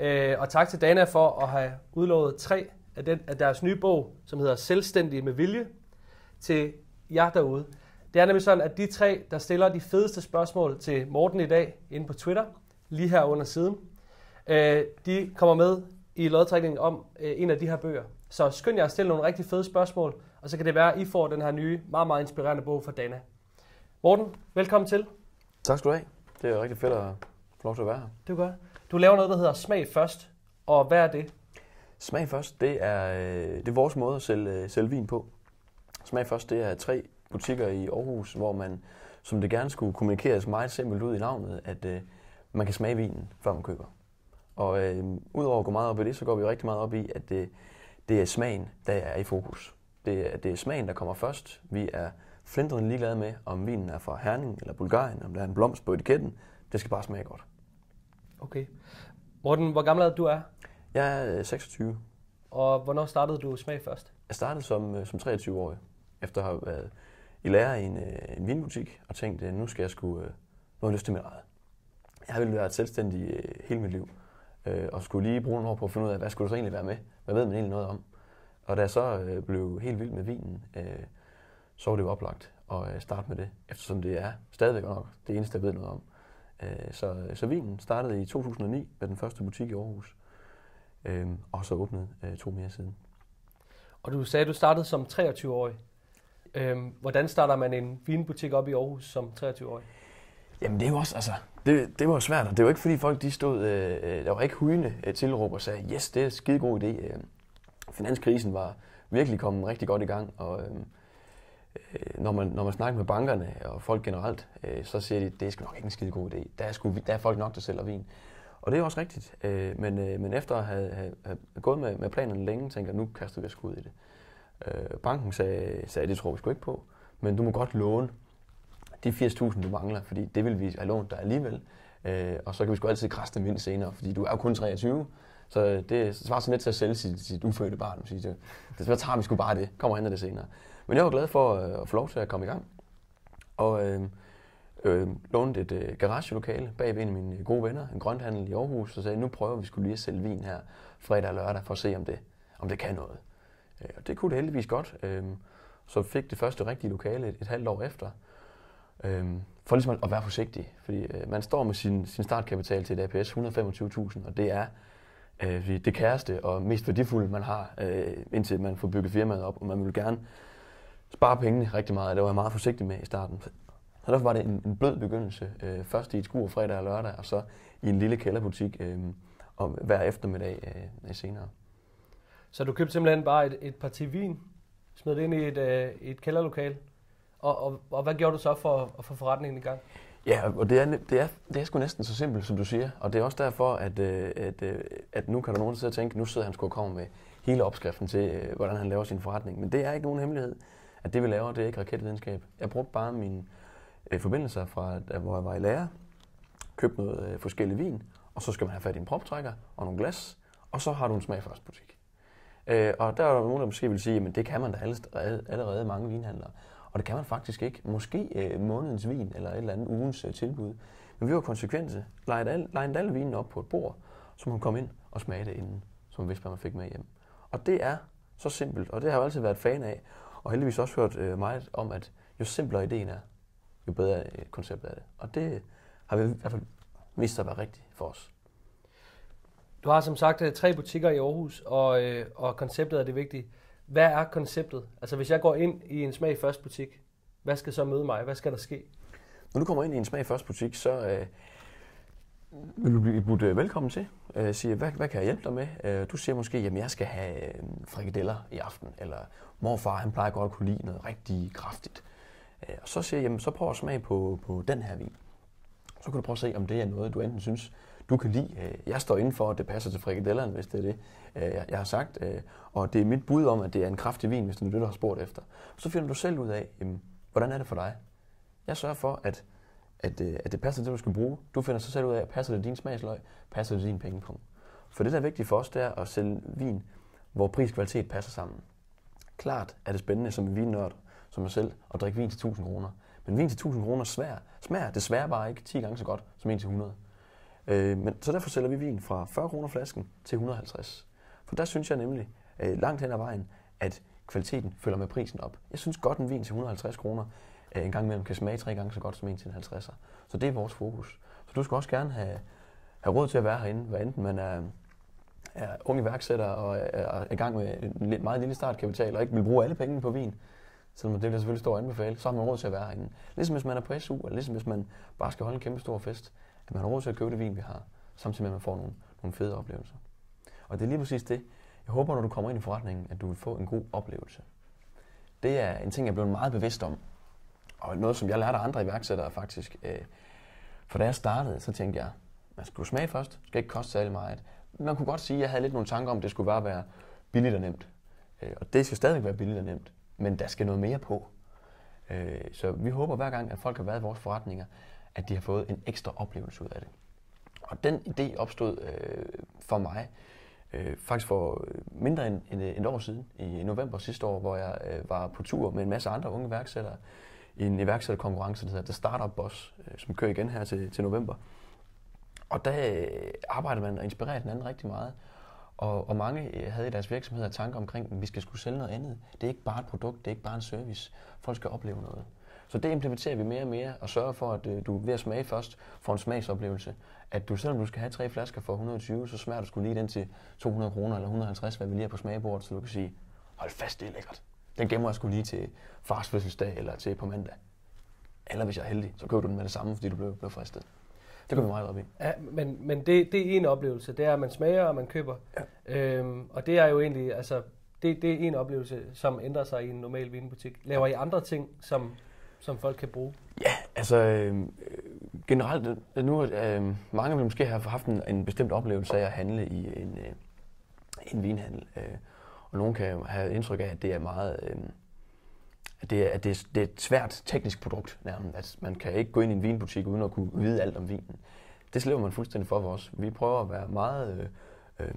Øh, og tak til Dana for at have udlovet tre af, den, af deres nye bog, som hedder Selvstændige med vilje, til jer derude. Det er nemlig sådan, at de tre, der stiller de fedeste spørgsmål til Morten i dag inde på Twitter, lige her under siden, øh, de kommer med i lodtrækningen om øh, en af de her bøger. Så skynd jer at stille nogle rigtig fede spørgsmål, og så kan det være, at I får den her nye, meget, meget inspirerende bog fra Dana. Morten, velkommen til. Tak skal du have. Det er rigtig fedt at få lov til at være her. Det er godt. Du laver noget, der hedder smag først. Og hvad er det? Smag først, det er, øh, det er vores måde at sælge, øh, sælge vin på. Smag først, det er tre butikker i Aarhus, hvor man, som det gerne skulle kommunikeres meget simpelt ud i navnet, at øh, man kan smage vinen, før man køber. Og øh, udover at gå meget op i det, så går vi rigtig meget op i, at det, det er smagen, der er i fokus. Det, er, det er smagen, der kommer først. Vi er flindrende ligeglade med, om vinen er fra Herning eller Bulgarien, om der er en blomst på etiketten. Det skal bare smage godt. Okay. Morten, hvor gammel er du er? Jeg er 26. Øh, og hvornår startede du smag først? Jeg startede som, øh, som 23-årig, efter at have været i lære i en, øh, en vinbutik, og tænkte, nu skal jeg skulle, nu har jeg lyst til mit eget. Jeg ville være selvstændig hele mit liv, og skulle lige bruge nogle år på at finde ud af, hvad skulle du så egentlig være med? Hvad ved man egentlig noget om? Og da jeg så blev helt vild med vinen, så var det jo oplagt at starte med det, eftersom det er stadigvæk nok det eneste, jeg ved noget om. Øh, så, så vinen startede i 2009 med den første butik i Aarhus, øhm, og så åbnede øh, to mere siden. Og du sagde, at du startede som 23-årig. Øhm, hvordan starter man en vinbutik op i Aarhus som 23-årig? Jamen det er jo også, altså, det, det var svært, og det var ikke fordi folk de stod, øh, øh der var ikke hyende tilråb og sagde, yes, det er en skide god idé. Øh, finanskrisen var virkelig kommet rigtig godt i gang, og øh, Øh, når man, når man snakker med bankerne og folk generelt, øh, så siger de, at det er sgu nok ikke en skide god idé. Der er, sgu, der er folk nok, der sælger vin. Og det er også rigtigt. Øh, men, øh, men efter at have, have, have gået med, med planerne længe, tænker jeg, nu kaster vi os ud i det. Øh, banken sagde, sagde, det tror vi sgu ikke på, men du må godt låne de 80.000, du mangler, fordi det vil vi have lånt dig alligevel. Øh, og så kan vi sgu altid kræste dem ind senere, fordi du er jo kun 23. Så det svarer sådan lidt til at sælge sit, sit ufødte barn. Man siger, det, så tager vi sgu bare det. Kommer hen det senere. Men jeg var glad for øh, at få lov til at komme i gang. Og øh, øh, lånte et øh, garagelokale bag ved en af mine øh, gode venner, en grønthandel i Aarhus, og sagde, nu prøver vi skulle lige at sælge vin her fredag og lørdag, for at se, om det, om det kan noget. Øh, og det kunne det heldigvis godt. Øh, så fik det første rigtige lokale et, et halvt år efter. Øh, for ligesom at være forsigtig, fordi øh, man står med sin, sin startkapital til et APS, 125.000, og det er øh, det kæreste og mest værdifulde, man har, øh, indtil man får bygget firmaet op, og man vil gerne spare pengene rigtig meget, det var jeg meget forsigtig med i starten. Så derfor var det en, en blød begyndelse, øh, først i et skur fredag og lørdag, og så i en lille kælderbutik øh, og hver eftermiddag øh, senere. Så du købte simpelthen bare et, et par vin, smed det ind i et, øh, et kælderlokal, og, og, og hvad gjorde du så for at få forretningen i gang? Ja, og det er, det, er, det er sgu næsten så simpelt, som du siger. Og det er også derfor, at, øh, at, øh, at nu kan der nogen sidde og tænke, nu sidder han sgu og kommer med hele opskriften til, øh, hvordan han laver sin forretning. Men det er ikke nogen hemmelighed at det vi laver, det er ikke raketvidenskab. Jeg brugte bare mine øh, forbindelser fra, da, hvor jeg var i lærer, købte noget øh, forskellig vin, og så skal man have fat i en proptrækker og nogle glas, og så har du en smagførst butik. Øh, og der er der nogen, der måske vil sige, at det kan man da allerede, allerede mange vinhandlere. Og det kan man faktisk ikke. Måske øh, månedens vin eller et eller andet ugens øh, tilbud. Men vi var konsekvense. Legnede alle, alle vinen op på et bord, så man kom ind og smagte inden, som vidste, hvad man fik med hjem. Og det er så simpelt, og det har jeg altid været fan af. Og heldigvis også hørt øh, meget om, at jo simplere ideen er, jo bedre øh, konceptet er det. Og det har vi i hvert fald vist sig at være rigtigt for os. Du har som sagt øh, tre butikker i Aarhus, og, øh, og konceptet er det vigtige. Hvad er konceptet? Altså hvis jeg går ind i en smag først butik, hvad skal så møde mig? Hvad skal der ske? Når du kommer ind i en smag først butik, så øh, vil du blive budt øh, velkommen til. Øh, siger, hvad, hvad kan jeg hjælpe dig med? Øh, du siger måske, at jeg skal have øh, frikadeller i aften, eller morfar han plejer godt at kunne lide noget rigtig kraftigt. Øh, og så siger jeg, jamen, så prøv at smage på, på den her vin. Så kan du prøve at se, om det er noget, du enten synes, du kan lide. Øh, jeg står inden for, at det passer til frikadellerne, hvis det er det, øh, jeg, jeg har sagt. Øh, og det er mit bud om, at det er en kraftig vin, hvis det er det, du har spurgt efter. Så finder du selv ud af, jamen, hvordan er det for dig? Jeg sørger for, at at, øh, at det passer til, du skal bruge. Du finder så selv ud af, passer det din smagsløg, passer det din pengepunkt. For det, der er vigtigt for os, det er at sælge vin, hvor pris og kvalitet passer sammen. Klart er det spændende som en vinnørd, som mig selv, at drikke vin til 1000 kroner. Men vin til 1000 kroner svær, smager desværre bare ikke 10 gange så godt som en til 100. Øh, men, så derfor sælger vi vin fra 40 kroner flasken til 150. For der synes jeg nemlig, øh, langt hen ad vejen, at kvaliteten følger med prisen op. Jeg synes godt, en vin til 150 kroner øh, en gang imellem kan smage tre gange så godt som en til en 50'er. Så det er vores fokus. Så du skal også gerne have, have råd til at være herinde, hvad enten man er, er ung iværksætter og er, er i gang med en meget lille startkapital og ikke vil bruge alle pengene på vin, selvom det vil jeg selvfølgelig stå og anbefale, så har man råd til at være herinde. Ligesom hvis man er på SU, eller ligesom hvis man bare skal holde en kæmpe stor fest, at man har råd til at købe det vin, vi har, samtidig med at man får nogle, nogle fede oplevelser. Og det er lige præcis det. Jeg håber, når du kommer ind i forretningen, at du vil få en god oplevelse. Det er en ting, jeg er blevet meget bevidst om, og noget, som jeg lærte af andre iværksættere faktisk. Øh, for da jeg startede, så tænkte jeg, man skulle smage først, det skal ikke koste særlig meget. Man kunne godt sige, at jeg havde lidt nogle tanker om, at det skulle bare være billigt og nemt. Øh, og det skal stadig være billigt og nemt, men der skal noget mere på. Øh, så vi håber hver gang, at folk har været i vores forretninger, at de har fået en ekstra oplevelse ud af det. Og den idé opstod øh, for mig øh, faktisk for øh, mindre end, end øh, et år siden, i november sidste år, hvor jeg øh, var på tur med en masse andre unge værksættere, i en iværksætterkonkurrence, der hedder The Startup Boss, øh, som kører igen her til, til november. Og der øh, arbejder man og inspirerer hinanden rigtig meget. Og, og mange øh, havde i deres virksomheder tanker omkring, at vi skal skulle sælge noget andet. Det er ikke bare et produkt, det er ikke bare en service. Folk skal opleve noget. Så det implementerer vi mere og mere, og sørger for, at du ved at smage først får en smagsoplevelse. At du, selvom du skal have tre flasker for 120, så smager du skulle lige den til 200 kroner eller 150, hvad vi lige har på smagebordet, så du kan sige, hold fast, det er lækkert. Den gemmer jeg sgu lige til fars fødselsdag eller til på mandag. Eller hvis jeg er heldig, så køber du den med det samme, fordi du blev, blev fristet. Det går vi meget op i. Ja, men, men det, det er en oplevelse. Det er, at man smager, og man køber. Ja. Øhm, og det er jo egentlig, altså, det, det er en oplevelse, som ændrer sig i en normal vinbutik. Laver I andre ting, som, som folk kan bruge? Ja, altså øhm, øh, generelt, øh, nu øh, mange vil måske have haft en, en bestemt oplevelse af at handle i en, øh, en vinhandel. Øh, og nogen kan have indtryk af, at det er meget... Øh, at det, er, at det, det er et svært teknisk produkt nærmest. At altså, man kan ikke gå ind i en vinbutik uden at kunne vide alt om vinen. Det slipper man fuldstændig for os. Vi prøver at være meget øh, øh,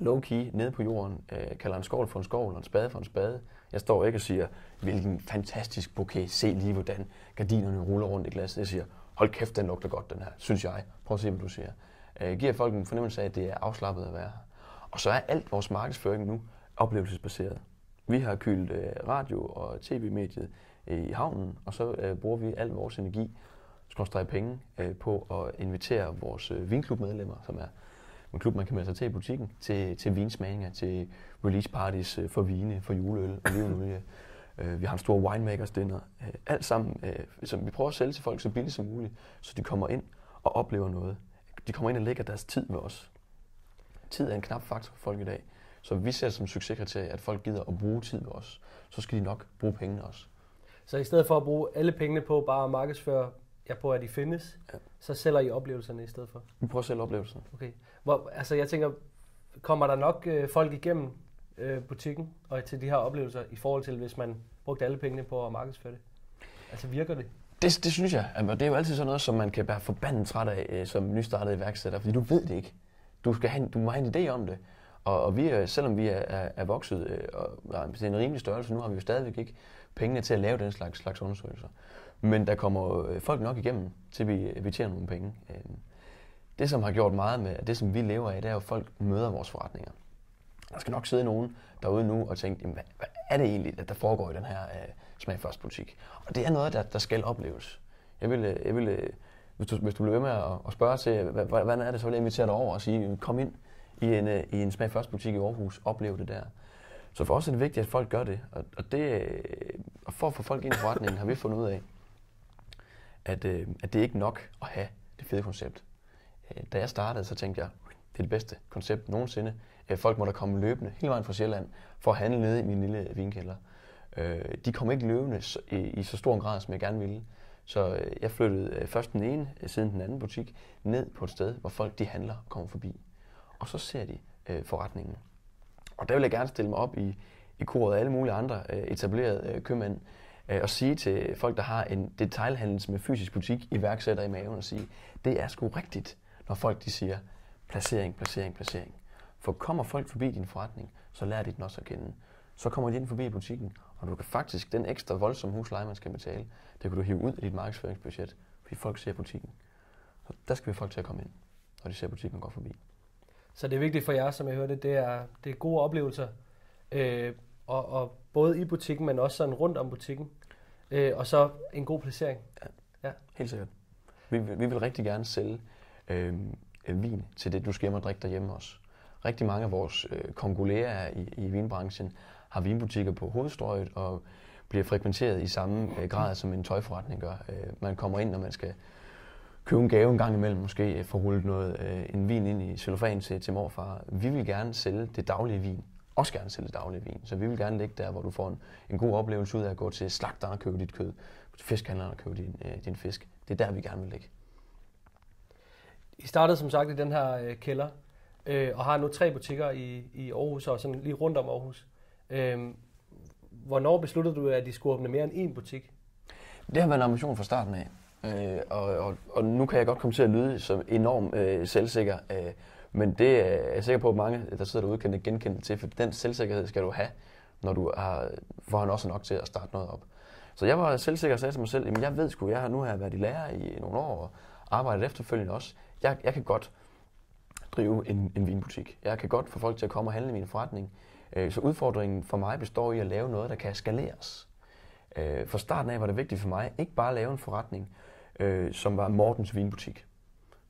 low-key, nede på jorden, øh, kalder en skål for en skål, og en spade for en spade. Jeg står ikke og siger, hvilken fantastisk bouquet. se lige hvordan gardinerne ruller rundt i glasset. Jeg siger, hold kæft, den lugter godt, den her, synes jeg. Prøv at se, hvad du siger. Øh, giver folk en fornemmelse af, at det er afslappet at være her. Og så er alt vores markedsføring nu oplevelsesbaseret. Vi har kylt øh, radio og tv-mediet øh, i havnen, og så øh, bruger vi al vores energi, skorstræk penge, på at invitere vores vinklubmedlemmer, som er en klub, man kan melde sig til i butikken, til, til vinsmagninger, til release parties for vine, for juleøl, og lige Øh, vi har en stor winemakers dinner. alt sammen, som vi prøver at sælge til folk så billigt som muligt, så de kommer ind og oplever noget. De kommer ind og lægger deres tid med os. Tid er en knap faktor for folk i dag. Så vi ser som succeskriterie, at folk gider at bruge tid med os. Så skal de nok bruge pengene også. Så i stedet for at bruge alle pengene på bare at markedsføre jer på, at de findes, ja. så sælger I oplevelserne i stedet for? Vi prøver at sælge oplevelserne. Okay. Hvor, altså jeg tænker, kommer der nok øh, folk igennem øh, butikken og til de her oplevelser i forhold til, hvis man brugte alle pengene på at markedsføre det? Altså virker det? Det, det synes jeg. Og det er jo altid sådan noget, som man kan være forbandet træt af øh, som nystartet iværksætter, fordi du ved det ikke. Du, skal have, du må have en idé om det, og, og vi, selvom vi er, er, er vokset øh, og, er en rimelig størrelse, nu har vi jo stadigvæk ikke pengene til at lave den slags, slags undersøgelser. Men der kommer øh, folk nok igennem, til vi, øh, vi tjener nogle penge. det, som har gjort meget med, det som vi lever af, det er jo, at folk møder vores forretninger. Der skal nok sidde nogen derude nu og tænke, jamen, hvad, hvad er det egentlig, at der foregår i den her uh, smag først butik? Og det er noget, der, der skal opleves. Jeg vil, jeg vil, hvis, du, hvis du bliver ved med at, spørge til, hvad, hvad er det, så vil jeg invitere dig over og sige, kom ind, i en, øh, i en smag først butik i Aarhus opleve det der. Så for os er det vigtigt, at folk gør det. Og, og, det, øh, og for at få folk ind i forretningen, har vi fundet ud af, at, øh, at det er ikke nok at have det fede koncept. da jeg startede, så tænkte jeg, det er det bedste koncept nogensinde. folk må da komme løbende hele vejen fra Sjælland for at handle nede i min lille vinkælder. Øh, de kom ikke løbende i, så stor en grad, som jeg gerne ville. Så jeg flyttede først den ene, siden den anden butik, ned på et sted, hvor folk de handler og kommer forbi og så ser de øh, forretningen. Og der vil jeg gerne stille mig op i, i koret af alle mulige andre øh, etablerede øh, købmænd, øh, og sige til folk, der har en detailhandel med fysisk butik, iværksætter i maven, og sige, det er sgu rigtigt, når folk de siger, placering, placering, placering. For kommer folk forbi din forretning, så lærer de den også at kende. Så kommer de ind forbi butikken, og du kan faktisk, den ekstra voldsomme husleje, man skal betale, det kan du hive ud af dit markedsføringsbudget, fordi folk ser butikken. Så der skal vi folk til at komme ind, når de ser butikken går forbi. Så det er vigtigt for jer, som jeg hørte, det er, det er gode oplevelser. Øh, og, og både i butikken, men også sådan rundt om butikken. Øh, og så en god placering. Ja, ja. helt sikkert. Vi, vi vil rigtig gerne sælge øh, vin til det, du skal hjem og drikke derhjemme også. Rigtig mange af vores øh, kongolærer i, i vinbranchen har vinbutikker på hovedstrøget og bliver frekventeret i samme øh, grad, som en tøjforretning gør. Øh, man kommer ind, når man skal købe en gave en gang imellem, måske få rullet noget, øh, en vin ind i cellofan til, til morfar. Vi vil gerne sælge det daglige vin. Også gerne sælge det daglige vin. Så vi vil gerne ligge der, hvor du får en, en god oplevelse ud af at gå til slagteren og købe dit kød, fiskhandleren og købe din, øh, din fisk. Det er der, vi gerne vil ligge. I startede som sagt i den her øh, kælder, øh, og har nu tre butikker i, i Aarhus og sådan lige rundt om Aarhus. Øh, hvornår besluttede du, at de skulle åbne mere end én butik? Det har været en ambition fra starten af. Øh, og, og, og nu kan jeg godt komme til at lyde som enormt øh, selvsikker, øh, men det øh, er jeg sikker på, at mange, der sidder derude, kan genkende det til, for den selvsikkerhed skal du have, når du har, får han også nok til at starte noget op. Så jeg var selvsikker og sagde til mig selv, at jeg ved sgu, jeg har, nu har været i lærer i nogle år og arbejdet efterfølgende også. Jeg, jeg kan godt drive en, en vinbutik. Jeg kan godt få folk til at komme og handle i min forretning. Øh, så udfordringen for mig består i at lave noget, der kan skaleres. Øh, for starten af var det vigtigt for mig ikke bare at lave en forretning, øh, som var Mortens vinbutik.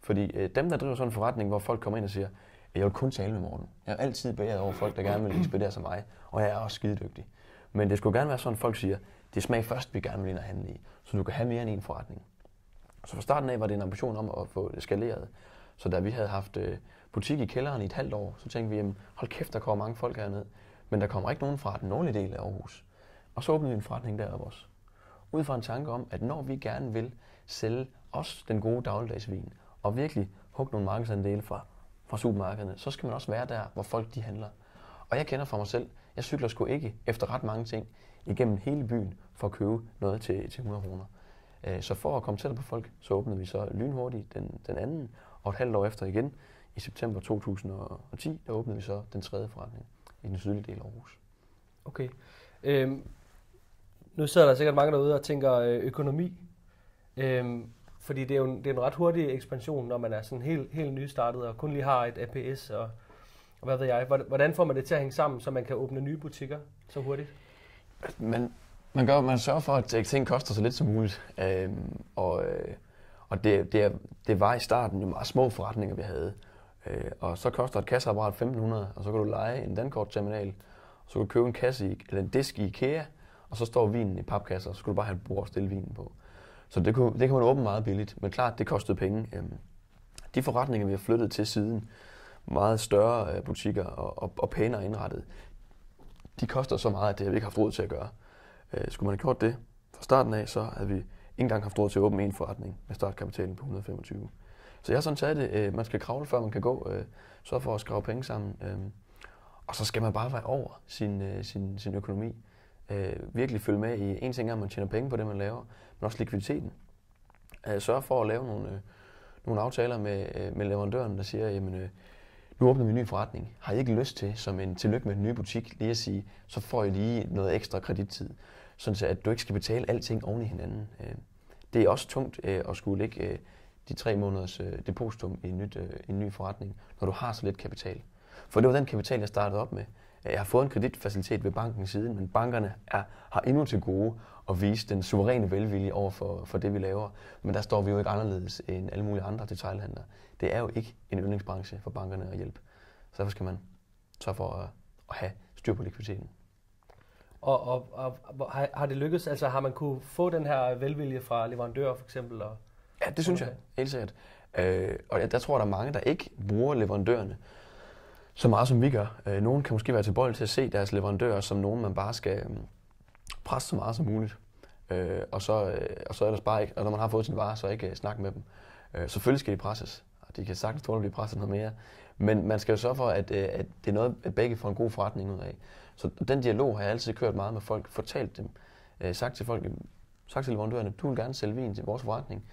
Fordi øh, dem, der driver sådan en forretning, hvor folk kommer ind og siger, at jeg vil kun tale med Morten. Jeg er altid bæret over folk, der gerne vil inspirere sig mig, og jeg er også skidedygtig. Men det skulle gerne være sådan, at folk siger, det smag først, vi gerne vil ind og handle i, så du kan have mere end en forretning. Så fra starten af var det en ambition om at få det skaleret. Så da vi havde haft øh, butik i kælderen i et halvt år, så tænkte vi, jamen, hold kæft, der kommer mange folk herned. Men der kommer ikke nogen fra den nordlige del af Aarhus. Og så åbnede vi en forretning deroppe også. Ud fra en tanke om, at når vi gerne vil sælge også den gode dagligdagsvin, og virkelig hugge nogle markedsandele fra, fra supermarkederne, så skal man også være der, hvor folk de handler. Og jeg kender fra mig selv, jeg cykler sgu ikke efter ret mange ting igennem hele byen for at købe noget til, til 100 kroner. Øh, så for at komme tættere på folk, så åbnede vi så lynhurtigt den, den anden, og et halvt år efter igen, i september 2010, der åbnede vi så den tredje forretning i den sydlige del af Aarhus. Okay. Øhm, nu sidder der sikkert mange derude og tænker øh, økonomi. Øhm, fordi det er jo en, det er en ret hurtig ekspansion, når man er sådan helt, helt nystartet og kun lige har et APS og, og hvad ved jeg. Hvordan får man det til at hænge sammen, så man kan åbne nye butikker så hurtigt? Altså, man, man, gør, man sørger for, at ting koster så lidt som muligt. Øhm, og øh, og det, det, det var i starten jo meget små forretninger, vi havde. Øh, og så koster et kasseapparat 1500, og så kan du lege en dankortterminal, så kan du købe en kasse i, eller en disk i IKEA, og så står vinen i papkasser, og så skal du bare have et bord at stille vinen på. Så det, kunne, det kan man åbne meget billigt, men klart, det kostede penge. Øhm, de forretninger, vi har flyttet til siden, meget større øh, butikker og, og, og pænere indrettet, de koster så meget, at det har vi ikke haft råd til at gøre. Øh, skulle man have gjort det fra starten af, så havde vi ikke engang haft råd til at åbne en forretning med startkapitalen på 125. Så jeg har sådan taget det, øh, man skal kravle, før man kan gå, så for at skrave penge sammen. Øhm, og så skal man bare være over sin, sin, sin økonomi øh, virkelig følge med i, en ting er, at man tjener penge på det, man laver, men også likviditeten. Øh, sørge for at lave nogle, øh, nogle aftaler med, øh, med leverandøren, der siger, jamen, øh, nu åbner vi en ny forretning. Har I ikke lyst til, som en tillykke med den nye butik, lige at sige, så får I lige noget ekstra kredittid, sådan så at du ikke skal betale alting oven i hinanden. Øh, det er også tungt øh, at skulle lægge øh, de tre måneders depositum i en, nyt, en ny forretning, når du har så lidt kapital. For det var den kapital, jeg startede op med. Øh, jeg har fået en kreditfacilitet ved banken siden, men bankerne er, har endnu til gode at vise den suveræne velvilje over for, for det, vi laver. Men der står vi jo ikke anderledes end alle mulige andre detailhandlere. Det er jo ikke en yndlingsbranche for bankerne at hjælpe. Så derfor skal man så for at, at have styr på likviditeten. Og, og, og, har, har det lykkedes? Altså har man kunne få den her velvilje fra leverandører for eksempel? Og, ja, det synes jeg helt sikkert. Øh, og jeg, der tror, der er mange, der ikke bruger leverandørerne så meget som vi gør. Øh, nogen kan måske være tilbøjelige til at se deres leverandører som nogen, man bare skal øh, presse så meget som muligt. Øh, og, så, og så er der bare ikke, og når man har fået sin vare, så ikke snakke med dem. selvfølgelig skal de presses, og de kan sagtens tåle at blive presset noget mere. Men man skal jo sørge for, at, at det er noget, at begge får en god forretning ud af. Så den dialog har jeg altid kørt meget med folk, fortalt dem, sagt til folk, sagt til leverandørerne, du vil gerne sælge vin til vores forretning.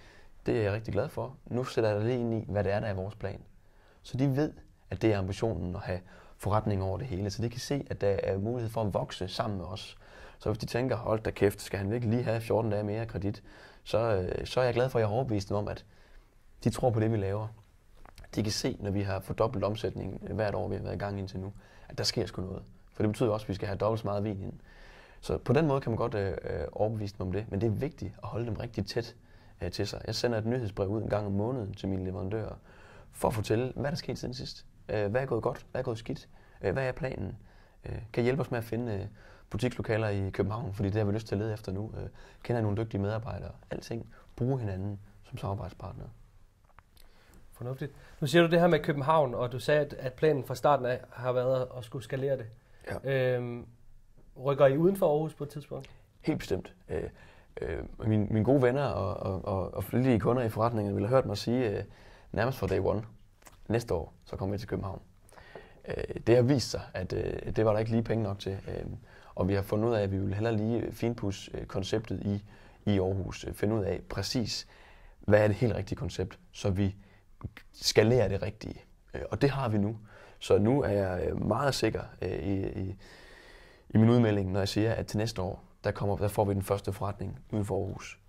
Det er jeg rigtig glad for. Nu sætter jeg dig lige ind i, hvad det er, der er vores plan. Så de ved, at det er ambitionen at have forretning over det hele. Så de kan se, at der er mulighed for at vokse sammen med os. Så hvis de tænker, hold da kæft, skal han virkelig lige have 14 dage mere kredit, så, øh, så er jeg glad for, at jeg har overbevist dem om, at de tror på det, vi laver. De kan se, når vi har fordoblet omsætningen øh, hvert år, vi har været i gang indtil nu, at der sker sgu noget. For det betyder også, at vi skal have dobbelt så meget vin ind. Så på den måde kan man godt øh, øh, overbevise dem om det, men det er vigtigt at holde dem rigtig tæt øh, til sig. Jeg sender et nyhedsbrev ud en gang om måneden til mine leverandører, for at fortælle, hvad der skete siden sidst. Øh, hvad er gået godt? Hvad er gået skidt? Øh, hvad er planen? Øh, kan hjælpe os med at finde øh, butikslokaler i København, fordi det har vi lyst til at lede efter nu. Øh, kender nogle dygtige medarbejdere. Alting. Bruge hinanden som samarbejdspartnere. Fornuftigt. Nu siger du det her med København, og du sagde, at, planen fra starten af har været at skulle skalere det. Ja. Øhm, rykker I uden for Aarhus på et tidspunkt? Helt bestemt. Øh, øh, mine, mine gode venner og, og, og, og flittige kunder i forretningen ville have hørt mig sige øh, nærmest fra day one, næste år, så kommer vi til København. Øh, det har vist sig, at øh, det var der ikke lige penge nok til. Øh, og vi har fundet ud af, at vi vil hellere lige finpudse konceptet i, i Aarhus. Finde ud af præcis, hvad er det helt rigtige koncept, så vi skalerer det rigtige. Og det har vi nu. Så nu er jeg meget sikker i, i, i min udmelding, når jeg siger, at til næste år, der, kommer, der får vi den første forretning uden for Aarhus.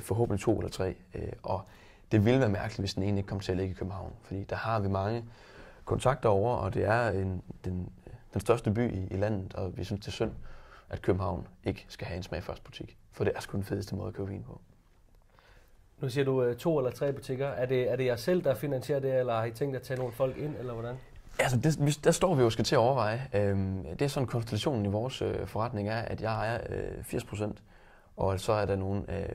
Forhåbentlig to eller tre. Og det ville være mærkeligt, hvis den ene ikke kom til at ligge i København, fordi der har vi mange kontakter over, og det er en, den, den største by i, i landet, og vi synes, det er synd, at København ikke skal have en butik. for det er sgu den fedeste måde at købe vin på. Nu siger du øh, to eller tre butikker. Er det, er det jer selv, der finansierer det, eller har I tænkt at tage nogle folk ind, eller hvordan? Altså, det, der står vi jo skal til at overveje. Øhm, det er sådan konstellationen i vores øh, forretning er, at jeg ejer 80 øh, procent, og så er der nogle, øh,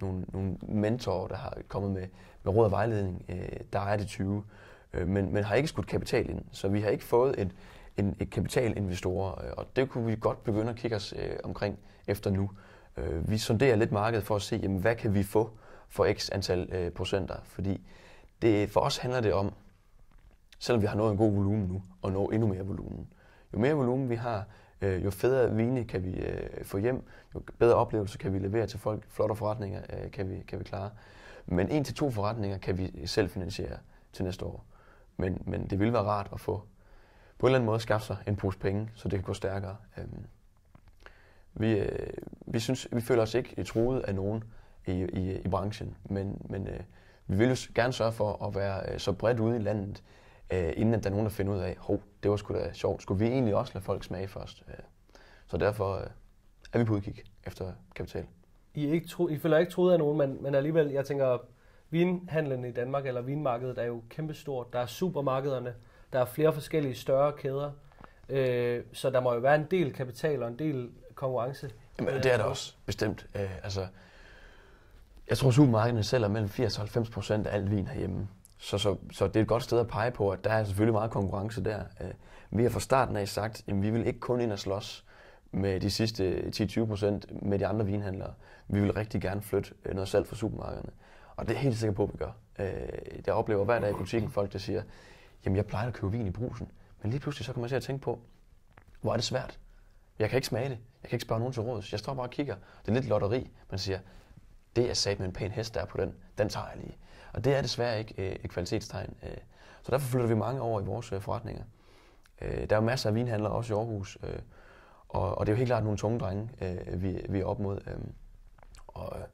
nogle, nogle mentorer, der har kommet med, med råd og vejledning. Øh, der er det 20, øh, men, men har ikke skudt kapital ind. Så vi har ikke fået et, en, et kapitalinvestorer, øh, og det kunne vi godt begynde at kigge os øh, omkring efter nu. Øh, vi sonderer lidt markedet for at se, jamen, hvad kan vi få for x antal øh, procenter. Fordi det, for os handler det om, selvom vi har nået en god volumen nu, og nå endnu mere volumen. Jo mere volumen vi har, øh, jo federe vine kan vi øh, få hjem, jo bedre oplevelser kan vi levere til folk, flottere forretninger øh, kan, vi, kan vi klare. Men en til to forretninger kan vi selv finansiere til næste år. Men, men det ville være rart at få på en eller anden måde skaffe sig en pose penge, så det kan gå stærkere. Øhm, vi, øh, vi, synes, vi føler os ikke truet af nogen i, i, i branchen, men, men vi vil jo gerne sørge for at være så bredt ude i landet, øh, inden at der er nogen, der finder ud af, hov, det var sgu da sjovt. Skulle vi egentlig også lade folk smage først? Øh, så derfor øh, er vi på udkig efter kapital. I, ikke tro, I føler ikke troet af nogen, men, men alligevel, jeg tænker, vinhandlen i Danmark, eller vinmarkedet, er jo kæmpestort. Der er supermarkederne, der er flere forskellige større kæder. Øh, så der må jo være en del kapital og en del konkurrence. Jamen, det er der også, bestemt. Øh, altså, jeg tror, supermarkederne sælger mellem 80 og 90 procent af alt vin herhjemme. Så, så, så det er et godt sted at pege på, at der er selvfølgelig meget konkurrence der. Øh, vi har fra starten af sagt, at vi vil ikke kun ind og slås med de sidste 10-20 procent med de andre vinhandlere. Vi vil rigtig gerne flytte øh, noget salg fra supermarkederne. Og det er helt sikkert på, at vi gør. Øh, jeg oplever hver dag i butikken folk, der siger, jamen jeg plejer at købe vin i brusen. Men lige pludselig så kommer jeg til at tænke på, hvor er det svært. Jeg kan ikke smage det. Jeg kan ikke spørge nogen til råds. Jeg står bare og kigger. Det er lidt lotteri. Man siger, det er sat med en pæn hest, der er på den. Den tager jeg lige. Og det er desværre ikke øh, et kvalitetstegn. Øh. Så derfor flytter vi mange over i vores øh, forretninger. Øh, der er jo masser af vinhandlere også i Aarhus, øh, og, og det er jo helt klart nogle tunge drenge, øh, vi, vi er op mod. Øh. Og, øh,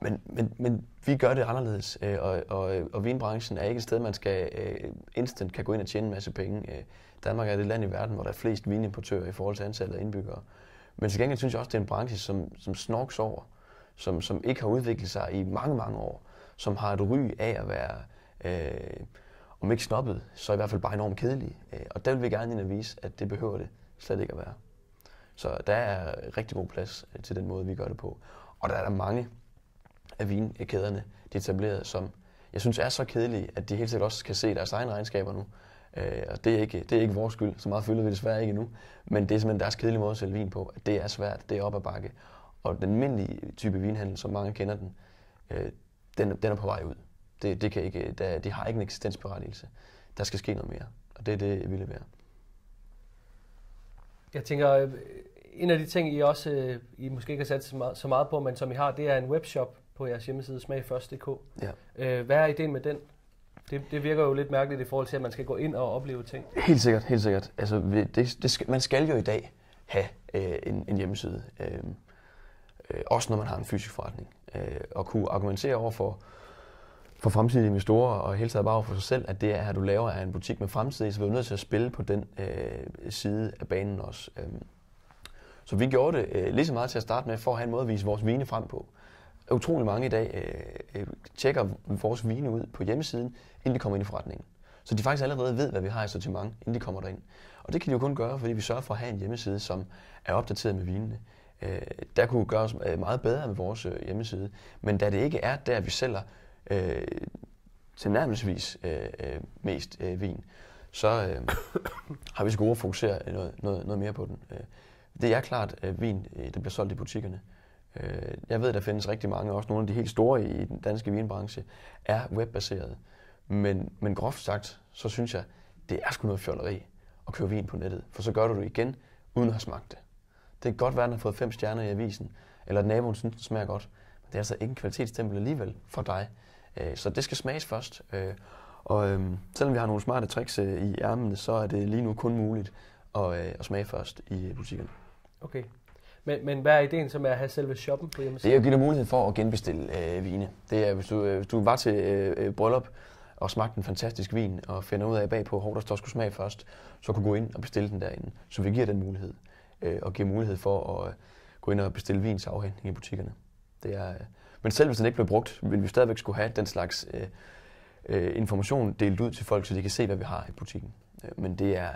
men, men, men vi gør det anderledes, øh, og, og, og vinbranchen er ikke et sted, man skal øh, instant kan gå ind og tjene en masse penge. Øh, Danmark er det land i verden, hvor der er flest vinimportører i forhold til antallet af indbyggere. Men til gengæld synes jeg også, det er en branche, som, som snorks over som, som ikke har udviklet sig i mange, mange år, som har et ry af at være, øh, om ikke snobbet, så i hvert fald bare enormt kedelige. Øh, og der vil vi gerne ind vise, at det behøver det slet ikke at være. Så der er rigtig god plads øh, til den måde, vi gør det på. Og der er der mange af vinkæderne, de etablerede, som jeg synes er så kedelige, at de helt sikkert også kan se deres egne regnskaber nu. Øh, og det er, ikke, det er ikke vores skyld, så meget føler vi desværre ikke endnu. Men det er simpelthen deres kedelige måde at sælge vin på, at det er svært, det er op ad bakke. Og den almindelige type vinhandel, som mange kender den, øh, den, den er på vej ud. Det, det, kan ikke, der, det har ikke en eksistensberettigelse. Der skal ske noget mere, og det er det, jeg være. Jeg tænker, øh, en af de ting, I også øh, I måske ikke har sat så meget, på, men som I har, det er en webshop på jeres hjemmeside, smagførst.dk. Ja. Øh, hvad er ideen med den? Det, det virker jo lidt mærkeligt i forhold til, at man skal gå ind og opleve ting. Helt sikkert, helt sikkert. Altså, det, det man skal jo i dag have øh, en, en hjemmeside. Øh, øh, også når man har en fysisk forretning, øh, og kunne argumentere over for, for fremtidige investorer og hele taget bare for sig selv, at det her, du laver, er en butik med fremtid, så vi er nødt til at spille på den øh, side af banen også. Øh. Så vi gjorde det øh, lige så meget til at starte med, for at have en måde at vise vores vine frem på. Utrolig mange i dag øh, øh, tjekker vores vine ud på hjemmesiden, inden de kommer ind i forretningen. Så de faktisk allerede ved, hvad vi har i sortiment, inden de kommer derind. Og det kan de jo kun gøre, fordi vi sørger for at have en hjemmeside, som er opdateret med vinene. Øh, der kunne gøres øh, meget bedre med vores øh, hjemmeside. Men da det ikke er der, vi sælger øh, tilnærmelsesvis øh, øh, mest øh, vin, så øh, har vi så gode at fokusere noget, noget, noget mere på den. Det er klart øh, vin, det bliver solgt i butikkerne. Øh, jeg ved, der findes rigtig mange, også nogle af de helt store i den danske vinbranche, er webbaseret. Men, men groft sagt, så synes jeg, det er sgu noget fjolleri at købe vin på nettet, for så gør du det igen, uden at have smagt det. Det kan godt være, at den har fået fem stjerner i avisen, eller at naboen synes, den smager godt. Men det er altså ikke en kvalitetsstempel alligevel for dig. Øh, så det skal smages først. Øh, og øhm, selvom vi har nogle smarte tricks øh, i ærmene, så er det lige nu kun muligt at, at smage først i butikkerne. Okay. Men, men hvad er ideen så med at have selve shoppen på hjemmesiden? Det er at give dig mulighed for at genbestille øh, vine. Det er, hvis du, øh, hvis du var til øh, bryllup og smagte en fantastisk vin og finder ud af bagpå, hvor der står skulle smage først, så kunne du gå ind og bestille den derinde. Så vi giver den mulighed øh, og giver mulighed for at øh, gå ind og bestille vins afhængig i butikkerne. Det er, øh, men selv hvis den ikke blev brugt, ville vi stadigvæk skulle have den slags øh, øh, information delt ud til folk, så de kan se, hvad vi har i butikken. Øh, men det er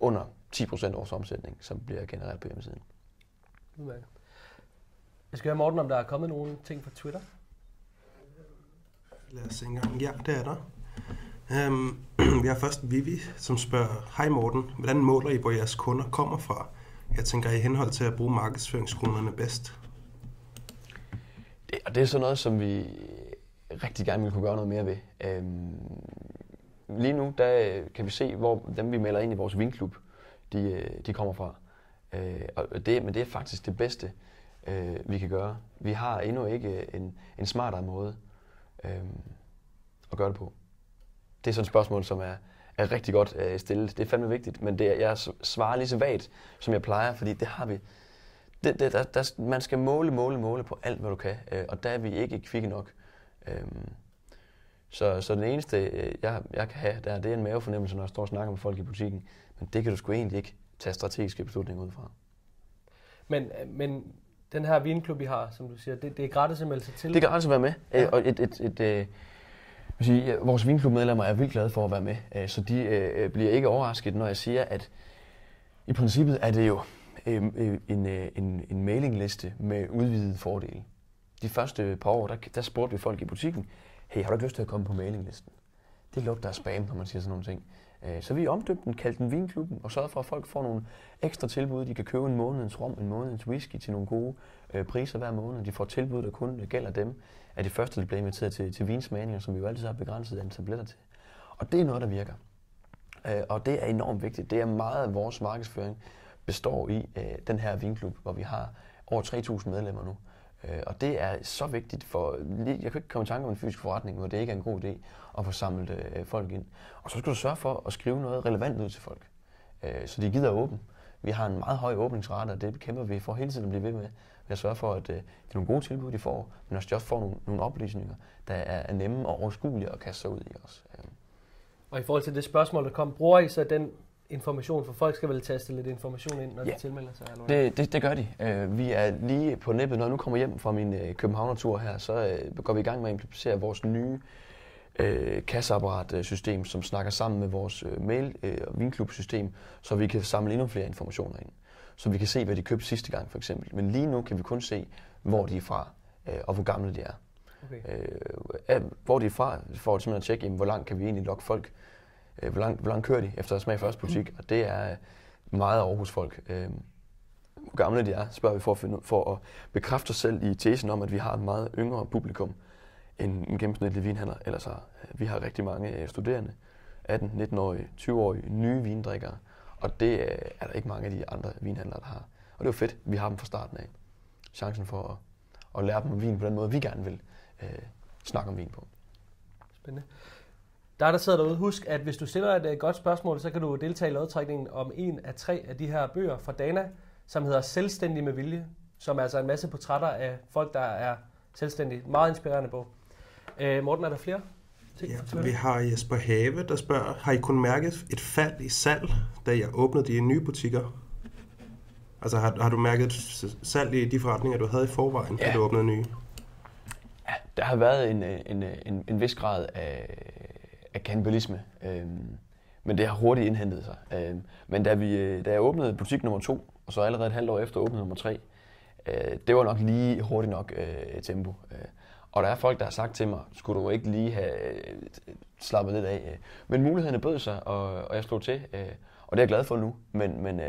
under 10% af vores omsætning, som bliver genereret på hjemmesiden. Udmærket. Jeg skal høre Morten, om der er kommet nogle ting fra Twitter? Lad os se engang. Ja, det er der. Um, vi har først Vivi, som spørger, Hej Morten, hvordan måler I, hvor jeres kunder kommer fra? jeg tænker i henhold til at bruge markedsføringskronerne bedst? Det, og det er sådan noget, som vi rigtig gerne vil kunne gøre noget mere ved. Øhm, lige nu der øh, kan vi se, hvor dem vi melder ind i vores vinklub, de, øh, de kommer fra. Øh, og det, men det er faktisk det bedste, øh, vi kan gøre. Vi har endnu ikke øh, en, en smartere måde øh, at gøre det på. Det er sådan et spørgsmål, som er, er rigtig godt øh, stillet. Det er fandme vigtigt, men det, er, jeg svarer lige så vagt, som jeg plejer, fordi det har vi. Det, det, der, der, man skal måle, måle, måle på alt, hvad du kan, øh, og der er vi ikke kvikke nok. Øh, så, så den eneste, øh, jeg, jeg kan have, der, det er en mavefornemmelse, når jeg står og snakker med folk i butikken. Men det kan du sgu egentlig ikke tage strategiske beslutninger ud fra. Men, men den her vinklub, vi har, som du siger, det, det er gratis at melde sig til? Det er gratis at være med. Øh, ja. Og et, et, et, et øh, jeg sige, vores vinklubmedlemmer er vildt glade for at være med, øh, så de øh, øh, bliver ikke overrasket, når jeg siger, at i princippet er det jo en, en, en mailingliste med udvidede fordele. De første par år, der, der spurgte vi folk i butikken, hey, har du ikke lyst til at komme på mailinglisten? Det lugter af spam, når man siger sådan nogle ting. Så vi omdøbte den, kaldte den Vinklubben, og sørgede for, at folk får nogle ekstra tilbud. De kan købe en månedens rom, en månedens whisky til nogle gode priser hver måned. De får tilbud, der kun gælder dem er de første, der bliver inviteret til, til vinsmagninger, som vi jo altid har begrænset antal billetter til. Og det er noget, der virker. Øh, og det er enormt vigtigt. Det er meget af vores markedsføring består i øh, den her vinklub, hvor vi har over 3.000 medlemmer nu. Øh, og det er så vigtigt for, jeg kan ikke komme i tanke om en fysisk forretning, hvor det ikke er en god idé at få samlet folk ind. Og så skal du sørge for at skrive noget relevant ud til folk, så de gider åbne. Vi har en meget høj åbningsrate, og det kæmper vi for hele tiden at blive ved med. Ved at sørge for, at øh, det er nogle gode tilbud, de får, men også de også får nogle, nogle oplysninger, der er, er nemme og overskuelige at kaste sig ud i os. Øhm. Og i forhold til det spørgsmål, der kom, bruger I så den information, for folk skal vel taste lidt information ind, når ja. de tilmelder sig? Eller det, det, det gør de. Øh, vi er lige på nippet, når jeg nu kommer hjem fra min øh, Københavner-tur her, så øh, går vi i gang med at implementere vores nye øh, kasseapparatsystem, som snakker sammen med vores øh, mail- øh, og vinklubsystem, så vi kan samle endnu flere informationer ind. Så vi kan se, hvad de købte sidste gang for eksempel. Men lige nu kan vi kun se, hvor de er fra øh, og hvor gamle de er. Okay. Øh, hvor de er fra, for at simpelthen at tjekke, jamen, hvor langt kan vi egentlig lokke folk. Øh, hvor, langt, hvor langt kører de efter at smage først butik, og det er meget Aarhus folk. Øh, hvor gamle de er, spørger vi for at, finde, for at bekræfte os selv i tesen om, at vi har et meget yngre publikum end en gennemsnitlig vinhandler ellers har. Øh, vi har rigtig mange øh, studerende, 18, 19-årige, 20-årige, nye vindrikkere, og det øh, er der ikke mange af de andre vinhandlere, der har. Og det er jo fedt, vi har dem fra starten af. Chancen for at, at lære dem om vin på den måde, vi gerne vil øh, snakke om vin på. Spændende. Der, der sidder derude, husk, at hvis du stiller et godt spørgsmål, så kan du deltage i lodtrækningen om en af tre af de her bøger fra Dana, som hedder Selvstændig med vilje, som er altså en masse portrætter af folk, der er selvstændige. Meget inspirerende bog. Øh, Morten, er der flere? ja, vi har Jesper Have, der spørger, har I kun mærket et fald i salg, da jeg åbnede de nye butikker? Altså har, har du mærket salg i de forretninger, du havde i forvejen, ja. da du åbnede nye? Ja, der har været en, øh, en, øh, en, en vis grad af, af kanibalisme, Øhm, men det har hurtigt indhentet sig. Øhm, men da, vi, øh, da jeg åbnede butik nummer to, og så allerede et halvt år efter åbnede nummer tre, øh, det var nok lige hurtigt nok øh, tempo. Øh, og der er folk, der har sagt til mig, skulle du ikke lige have øh, slappet lidt af. Øh, men mulighederne bød sig, og, og jeg slog til. Øh, og det er jeg glad for nu. Men, men,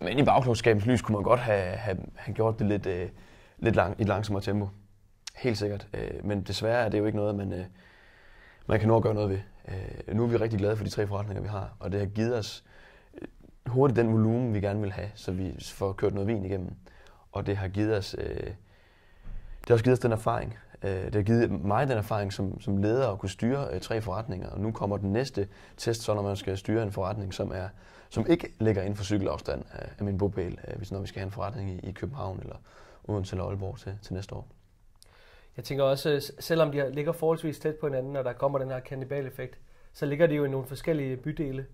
men i bagklodskabens lys kunne man godt have, have, have gjort det lidt, lidt lang, i et langsommere tempo. Helt sikkert. Men desværre er det jo ikke noget, man, man kan nå at gøre noget ved. Nu er vi rigtig glade for de tre forretninger, vi har. Og det har givet os hurtigt den volumen, vi gerne vil have, så vi får kørt noget vin igennem. Og det har givet os... Øh, det har også givet os den erfaring. Øh, det har givet mig den erfaring som, som leder at kunne styre øh, tre forretninger. Og nu kommer den næste test, så når man skal styre en forretning, som, er, som ikke ligger inden for cykelafstand øh, af min bogpæl, hvis når vi skal have en forretning i, i København eller uden til Aalborg til, til næste år. Jeg tænker også, selvom de ligger forholdsvis tæt på hinanden, og der kommer den her kannibaleffekt, så ligger de jo i nogle forskellige bydele.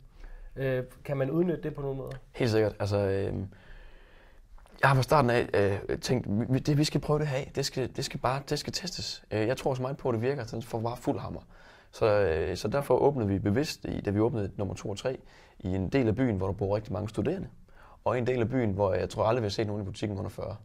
Øh, kan man udnytte det på nogen måde? Helt sikkert. Altså, øh, jeg har fra starten af øh, tænkt, det, vi skal prøve det her af. Det skal, det skal bare det skal testes. Øh, jeg tror så meget på, at det virker, så får bare fuld hammer. Så, øh, så derfor åbnede vi bevidst, i, da vi åbnede nummer 2 og 3, i en del af byen, hvor der bor rigtig mange studerende. Og en del af byen, hvor jeg tror aldrig, vi har set nogen i butikken under 40.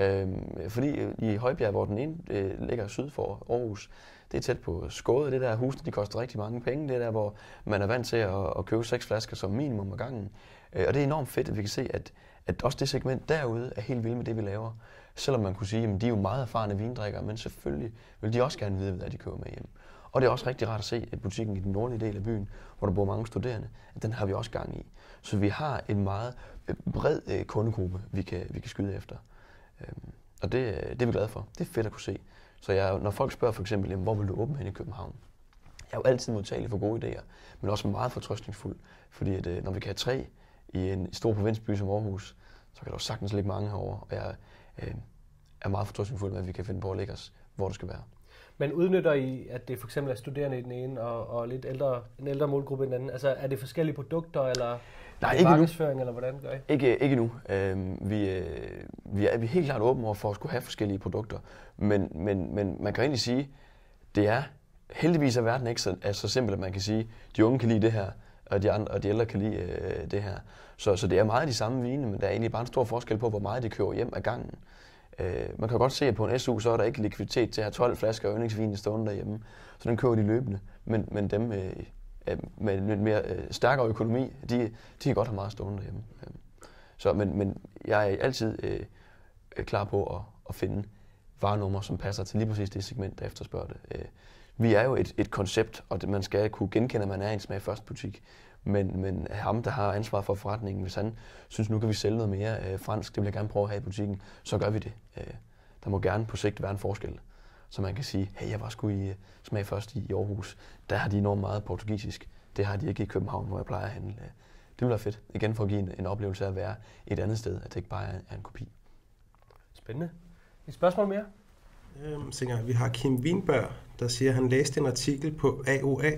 Øh, fordi i Højbjerg, hvor den ene øh, ligger syd for Aarhus, det er tæt på Skåde. Det der husene, de koster rigtig mange penge. Det er der, hvor man er vant til at, at købe seks flasker som minimum ad gangen. Øh, og det er enormt fedt, at vi kan se, at at også det segment derude er helt vilde med det, vi laver. Selvom man kunne sige, at de er jo meget erfarne vindrikkere, men selvfølgelig vil de også gerne vide, hvad de køber med hjem. Og det er også rigtig rart at se, at butikken i den nordlige del af byen, hvor der bor mange studerende, at den har vi også gang i. Så vi har en meget øh, bred øh, kundegruppe, vi kan, vi kan skyde efter. Øhm, og det, øh, det er vi glade for. Det er fedt at kunne se. Så jeg, når folk spørger for eksempel, hvor vil du åbne hen i København? Jeg er jo altid modtagelig for gode idéer, men også meget fortrøstningsfuld. Fordi at, når vi kan have tre i en stor provinsby som Aarhus, så kan der jo sagtens ligge mange herover. Og jeg øh, er meget fortrøstningsfuld med, at vi kan finde på at lægge os, hvor det skal være. Men udnytter I, at det for eksempel er studerende i den ene og, og lidt ældre, en ældre målgruppe i den anden? Altså er det forskellige produkter, eller Nej, ikke markedsføring, nu. eller hvordan gør I? Ikke, ikke nu. Øhm, vi, øh, vi, er, vi er helt klart åbne over for at skulle have forskellige produkter. Men, men, men man kan egentlig sige, det er heldigvis er verden ikke så, er så simpel, at man kan sige, de unge kan lide det her, og de, andre, og de ældre kan lide øh, det her. Så, så det er meget de samme vine, men der er egentlig bare en stor forskel på, hvor meget de kører hjem ad gangen. Øh, man kan godt se, at på en SU, så er der ikke likviditet til at have 12 flasker øvningsvin i stående derhjemme, så den kører de løbende. Men, men dem øh, med en mere øh, stærkere økonomi, de, de kan godt have meget stående derhjemme. Så, men, men jeg er altid øh, klar på at, at finde varenummer, som passer til lige præcis det segment, der efterspørger det. Øh, vi er jo et, et koncept, og det, man skal kunne genkende, at man er en smag først butik. Men, men ham, der har ansvar for forretningen, hvis han synes, nu kan vi sælge noget mere øh, fransk, det vil jeg gerne prøve at have i butikken, så gør vi det. Øh, der må gerne på sigt være en forskel. Så man kan sige, hey, jeg var sgu i øh, smag først i Aarhus. Der har de enormt meget portugisisk. Det har de ikke i København, hvor jeg plejer at handle. Øh, det vil være fedt. Igen for at give en, en oplevelse af at være et andet sted, at det ikke bare er, en kopi. Spændende. Et spørgsmål mere? Øhm, singer. Vi har Kim Winberg, der siger, at han læste en artikel på AOA,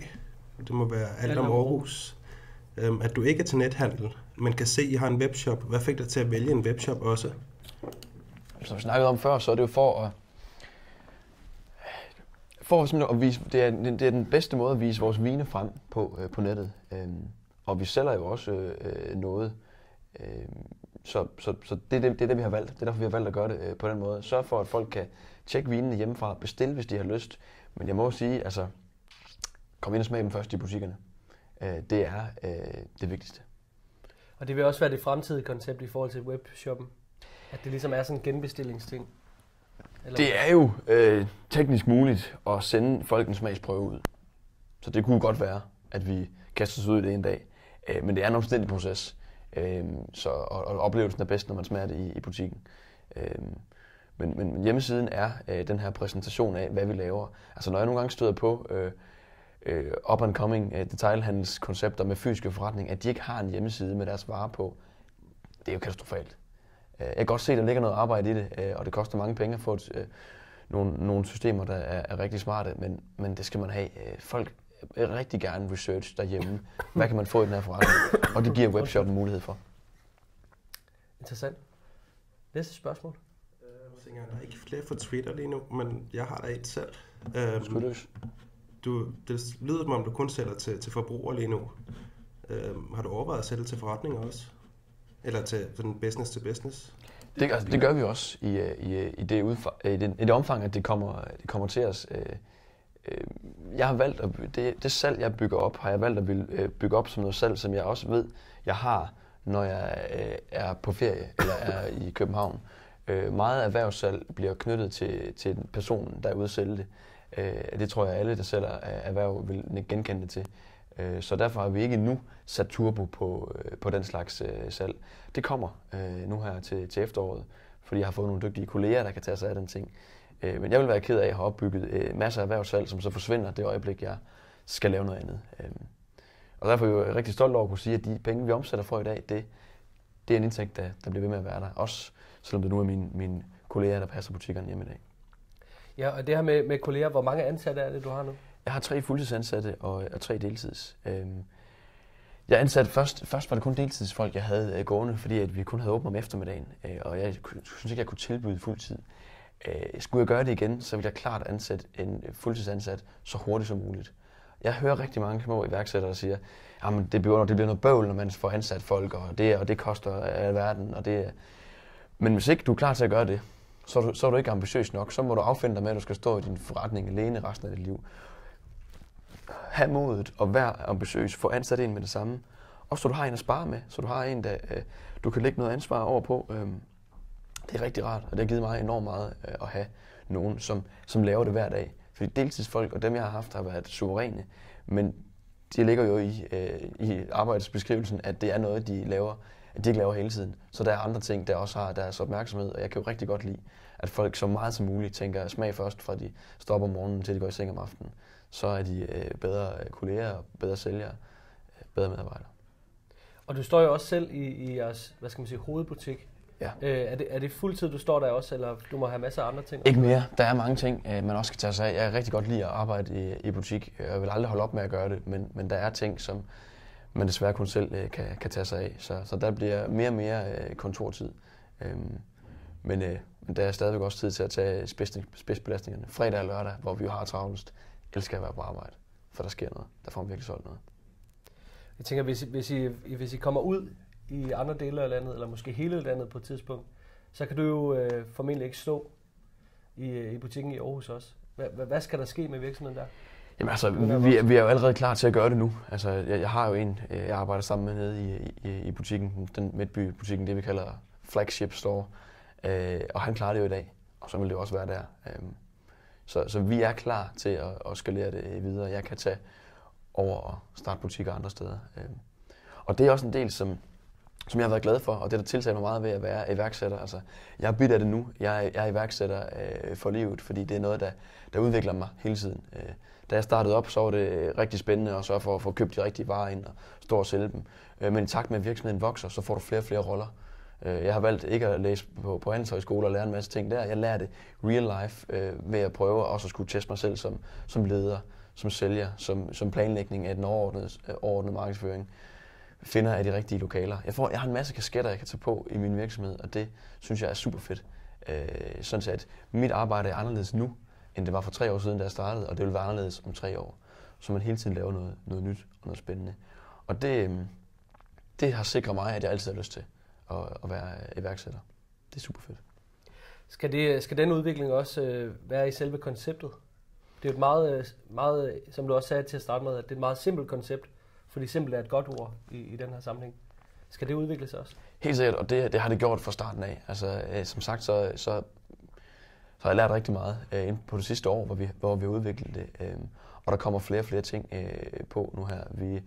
det må være alt om Aarhus, øhm, at du ikke er til nethandel, men kan se, at I har en webshop. Hvad fik dig til at vælge en webshop også? Som vi snakkede om før, så er det jo for at for simpelthen at vise, det er, det er den bedste måde at vise vores vine frem på, øh, på nettet. Øhm, og vi sælger jo også øh, noget. Øhm, så så, så det, er det, det er det, vi har valgt. Det er derfor, vi har valgt at gøre det øh, på den måde. Sørg for, at folk kan, tjek vinene hjemmefra, bestil, hvis de har lyst. Men jeg må sige, altså, kom ind og smag dem først i butikkerne. Øh, det er øh, det vigtigste. Og det vil også være det fremtidige koncept i forhold til webshoppen? At det ligesom er sådan en genbestillingsting? Eller? Det er jo øh, teknisk muligt at sende folk en smagsprøve ud. Så det kunne godt være, at vi kaster os ud i det en dag. Øh, men det er en omstændig proces. Øh, så, og, og oplevelsen er bedst, når man smager det i, i butikken. Øh, men, men hjemmesiden er øh, den her præsentation af, hvad vi laver. Altså når jeg nogle gange støder på øh, øh, up-and-coming øh, detailhandelskoncepter med fysiske forretning, at de ikke har en hjemmeside med deres varer på, det er jo katastrofalt. Øh, jeg kan godt se, at der ligger noget arbejde i det, øh, og det koster mange penge at få et, øh, nogle, nogle systemer, der er, er rigtig smarte, men, men det skal man have. Øh, folk rigtig gerne research derhjemme. Hvad kan man få i den her forretning? Og det giver webshoppen mulighed for. Interessant. Næste spørgsmål tænker, der er ikke flere for Twitter lige nu, men jeg har da et selv. Øhm, øhm, du, det lyder som om, du kun sælger til, til forbrugere lige nu. Øhm, har du overvejet at sælge til forretninger også? Eller til sådan business til business? Det, altså, det gør vi også i, øh, i, øh, i, det, udfra, øh, i, det, i det omfang, at det kommer, det kommer til os. Jeg har valgt at, det, det salg, jeg bygger op, har jeg valgt at bygge op som noget salg, som jeg også ved, jeg har, når jeg er på ferie eller er i København. Øh, meget erhvervssalg bliver knyttet til, til person, der udsælger det. Øh, det tror jeg, alle, der sælger øh, erhverv, vil genkende det til. Øh, så derfor har vi ikke nu sat turbo på, øh, på den slags øh, salg. Det kommer øh, nu her til, til efteråret, fordi jeg har fået nogle dygtige kolleger, der kan tage sig af den ting. Øh, men jeg vil være ked af at have opbygget øh, masser af erhvervssalg, som så forsvinder det øjeblik, jeg skal lave noget andet. Øh, og derfor er jeg jo rigtig stolt over at kunne sige, at de penge, vi omsætter for i dag, det, det er en indtægt, der, der bliver ved med at være der. Også selvom det nu er min, min kolleger, der passer butikkerne hjemme i dag. Ja, og det her med, med kolleger, hvor mange ansatte er det, du har nu? Jeg har tre fuldtidsansatte og, og tre deltids. Øhm, jeg ansatte først, først var det kun deltidsfolk, jeg havde øh, gående, fordi at vi kun havde åbent om eftermiddagen, øh, og jeg synes ikke, jeg kunne tilbyde fuldtid. Øh, skulle jeg gøre det igen, så ville jeg klart ansætte en øh, fuldtidsansat så hurtigt som muligt. Jeg hører rigtig mange små iværksættere, der siger, at det, bliver, det bliver noget bøvl, når man får ansat folk, og det, og det koster øh, alverden, og det, men hvis ikke du er klar til at gøre det, så er, du, så er du ikke ambitiøs nok. Så må du affinde dig med, at du skal stå i din forretning alene resten af dit liv. Ha' modet og vær ambitiøs. Få ansat en med det samme. Og så du har en at spare med, så du har en, der øh, du kan lægge noget ansvar over på. Øh, det er rigtig rart, og det har givet mig enormt meget øh, at have nogen, som, som laver det hver dag. Fordi deltidsfolk og dem, jeg har haft, har været suveræne. Men det ligger jo i, øh, i arbejdsbeskrivelsen, at det er noget, de laver at de ikke laver hele tiden. Så der er andre ting, der også har deres opmærksomhed, og jeg kan jo rigtig godt lide, at folk så meget som muligt tænker smag først, fra de stopper om morgenen til de går i seng om aftenen. Så er de øh, bedre kolleger, bedre sælgere, øh, bedre medarbejdere. Og du står jo også selv i, i jeres, hvad skal man sige, hovedbutik. Ja. Øh, er, det, er det fuldtid, du står der også, eller du må have masser af andre ting? Ikke mere. Der er mange ting, øh, man også skal tage sig af. Jeg er rigtig godt lide at arbejde i, i butik. Jeg vil aldrig holde op med at gøre det, men, men der er ting, som, man desværre kun selv øh, kan, kan tage sig af. Så, så der bliver mere og mere øh, kontortid. Øhm, men øh, der er stadigvæk også tid til at tage spids, spidsbelastningerne. Fredag og lørdag, hvor vi jo har travlest, elsker at være på arbejde, for der sker noget. Der får man virkelig solgt noget. Jeg tænker, hvis, I, hvis, I, hvis I kommer ud i andre dele af landet, eller måske hele landet på et tidspunkt, så kan du jo øh, formentlig ikke stå i, øh, i butikken i Aarhus også. Hvad, hvad skal der ske med virksomheden der? Jamen altså, vi, vi er jo allerede klar til at gøre det nu. Altså, jeg, jeg har jo en, øh, jeg arbejder sammen med nede i, i, i butikken, den Midtby-butikken, det vi kalder flagship store. Øh, og han klarer det jo i dag, og så vil det også være der. Øh, så, så vi er klar til at, at skalere det øh, videre. Jeg kan tage over og starte butikker andre steder. Øh, og det er også en del, som, som jeg har været glad for, og det der tiltaler mig meget ved at være iværksætter. Altså, jeg er bidt af det nu. Jeg er, jeg er iværksætter øh, for livet, fordi det er noget, der, der udvikler mig hele tiden. Øh, da jeg startede op, så var det rigtig spændende at sørge for at få købt de rigtige varer ind og stå og sælge dem. Øh, men i takt med, at virksomheden vokser, så får du flere og flere roller. Øh, jeg har valgt ikke at læse på, på handelshøjskole og lære en masse ting der. Jeg lærte det real life øh, ved at prøve også at skulle teste mig selv som, som leder, som sælger, som, som planlægning af den overordnede, øh, overordnede markedsføring finder af de rigtige lokaler. Jeg, får, jeg har en masse kasketter, jeg kan tage på i min virksomhed, og det synes jeg er super fedt. Øh, sådan at mit arbejde er anderledes nu, end det var for tre år siden, da jeg startede, og det vil være anderledes om tre år. Så man hele tiden laver noget, noget nyt og noget spændende. Og det, øhm, det har sikret mig, at jeg altid har lyst til at, at være iværksætter. Det er super fedt. Skal, det, skal den udvikling også øh, være i selve konceptet? Det er et meget, øh, meget, som du også sagde til at starte med, at det er et meget simpelt koncept, fordi simpelt er et godt ord i, i den her sammenhæng. Skal det udvikles også? Helt sikkert, og det, det har det gjort fra starten af. Altså, øh, som sagt, så, så så jeg har lært rigtig meget øh, inden på det sidste år, hvor vi, hvor vi har udviklet det. Øh, og der kommer flere og flere ting øh, på nu her. Vi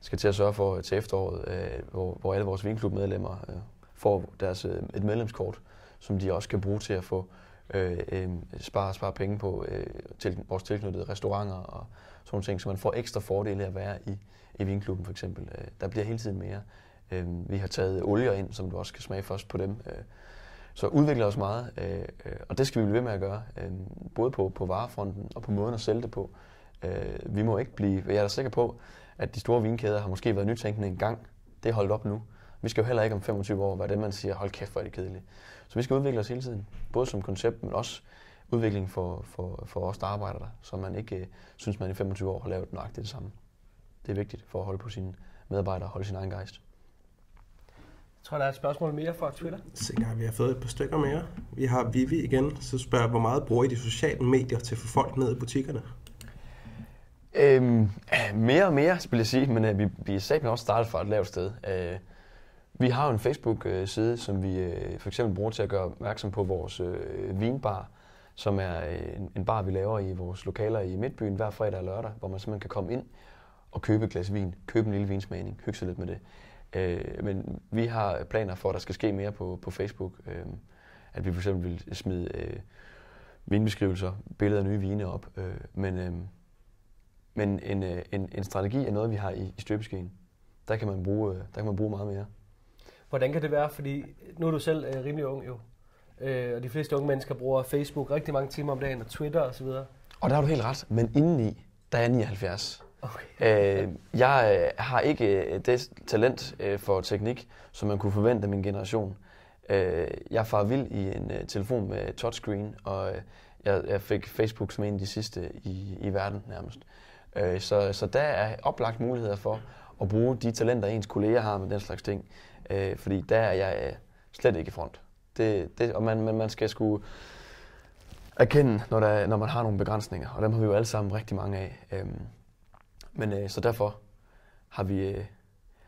skal til at sørge for til efteråret, øh, hvor, hvor alle vores vinklubmedlemmer øh, får deres, øh, et medlemskort, som de også kan bruge til at få øh, øh, spare, spare penge på øh, til, vores tilknyttede restauranter og sådan nogle ting, så man får ekstra fordele af at være i, i vinklubben for eksempel. Øh, der bliver hele tiden mere. Øh, vi har taget olier ind, som du også kan smage først på dem. Øh, så udvikler os meget, øh, øh, og det skal vi blive ved med at gøre, øh, både på, på varefronten og på måden at sælge det på. Øh, vi må ikke blive, jeg er da sikker på, at de store vinkæder har måske været nytænkende en gang. Det er holdt op nu. Vi skal jo heller ikke om 25 år være det, man siger, hold kæft, hvor er det kedeligt. Så vi skal udvikle os hele tiden, både som koncept, men også udvikling for, for, for os, der arbejder der, så man ikke øh, synes, man i 25 år har lavet nøjagtigt det samme. Det er vigtigt for at holde på sine medarbejdere og holde sin egen gejst. Jeg tror, der er et spørgsmål mere fra Twitter. Sikkert, vi har fået et par stykker mere. Vi har Vivi igen, så spørger, hvor meget bruger I de sociale medier til at få folk ned i butikkerne? Øhm, mere og mere, vil jeg sige, men øh, vi, vi er sagt også startet fra et lavt sted. Øh, vi har jo en Facebook-side, øh, som vi øh, for eksempel bruger til at gøre opmærksom på vores øh, vinbar, som er øh, en bar, vi laver i vores lokaler i Midtbyen hver fredag og lørdag, hvor man simpelthen kan komme ind og købe et glas vin, købe en lille vinsmagning, hygge sig lidt med det. Øh, men vi har planer for, at der skal ske mere på, på Facebook. Øh, at vi for eksempel vil smide øh, vinbeskrivelser, billeder af nye vine op. Øh, men øh, men en, øh, en, en strategi er noget, vi har i, i støbeskeen. Der kan, man bruge, øh, der kan man bruge meget mere. Hvordan kan det være? Fordi nu er du selv øh, rimelig ung jo. Øh, og de fleste unge mennesker bruger Facebook rigtig mange timer om dagen, og Twitter osv. Og, så videre. og der har du helt ret. Men indeni, der er 79. Okay. Øh, jeg øh, har ikke øh, det talent øh, for teknik, som man kunne forvente af min generation. jeg far vild i en telefon med touchscreen, og jeg, jeg fik Facebook som en af de sidste i, i verden nærmest. så, så der er oplagt muligheder for at bruge de talenter, ens kolleger har med den slags ting. fordi der er jeg slet ikke i front. Det, det, og man, man, skal sgu erkende, når, der, når man har nogle begrænsninger, og dem har vi jo alle sammen rigtig mange af. Øhm, men øh, så derfor har vi, øh,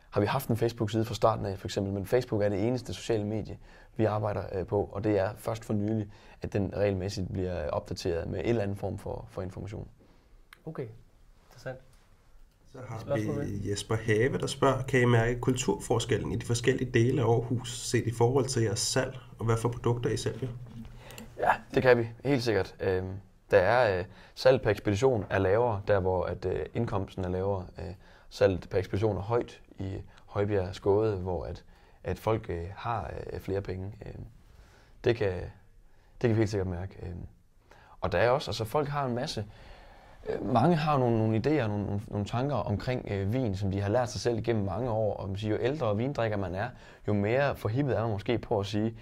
har vi haft en Facebook-side fra starten af, for eksempel. Men Facebook er det eneste sociale medie, vi arbejder øh, på, og det er først for nylig, at den regelmæssigt bliver øh, opdateret med en eller anden form for, for information. Okay, interessant. Så har vi Jesper Have, der spørger, kan I mærke kulturforskellen i de forskellige dele af Aarhus set i forhold til jeres salg, og hvad for produkter I sælger? Ja, det kan vi, helt sikkert. Øhm, der er øh, salg per ekspedition er lavere, der hvor at, øh, indkomsten er lavere. Øh, salg per ekspedition er højt i Højbjerg Skåde, hvor at, at folk øh, har øh, flere penge. Øh, det, kan, det kan vi helt sikkert mærke. Øh. Og der er også, altså folk har en masse, øh, mange har nogle, nogle idéer, nogle, nogle, nogle tanker omkring øh, vin, som de har lært sig selv gennem mange år. Og man siger, jo ældre vindrikker man er, jo mere forhippet er man måske på at sige,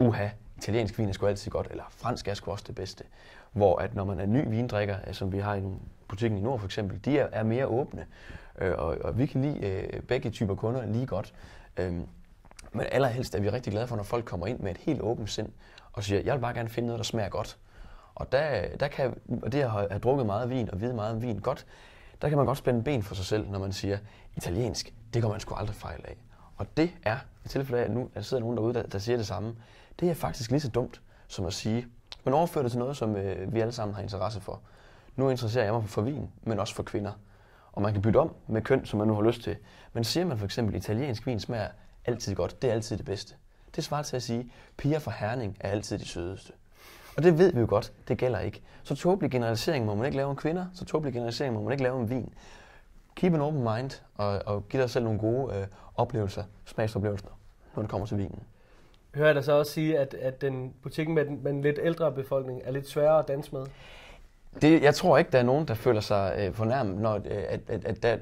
uha, italiensk vin er sgu altid godt, eller fransk er sgu også det bedste. Hvor at når man er ny vindrikker, øh, som vi har i butikken i Nord for eksempel, de er, er mere åbne. Øh, og, og vi kan lide øh, begge typer kunder lige godt. Øh, men allerhelst er vi rigtig glade for, når folk kommer ind med et helt åbent sind og siger, jeg vil bare gerne finde noget, der smager godt. Og, der, der kan, og det at have drukket meget vin og vide meget om vin godt, der kan man godt spænde ben for sig selv, når man siger, italiensk, det går man sgu aldrig fejl af. Og det er i tilfælde af, at nu at der sidder nogen derude, der, der siger det samme det er faktisk lige så dumt som at sige, man overfører det til noget, som øh, vi alle sammen har interesse for. Nu interesserer jeg mig for vin, men også for kvinder. Og man kan bytte om med køn, som man nu har lyst til. Men siger man for eksempel, at italiensk vin smager altid godt, det er altid det bedste. Det svarer til at sige, piger fra Herning er altid de sødeste. Og det ved vi jo godt, det gælder ikke. Så tåbelig generalisering må man ikke lave om kvinder, så tåbelig generalisering må man ikke lave om vin. Keep an open mind og, og giv dig selv nogle gode øh, oplevelser, smagsoplevelser, når det kommer til vinen hører jeg dig så også sige, at, at den butikken med den, med den lidt ældre befolkning er lidt sværere at danse med? Det, jeg tror ikke, der er nogen, der føler sig øh, fornærmet, når, øh, at, at, at der,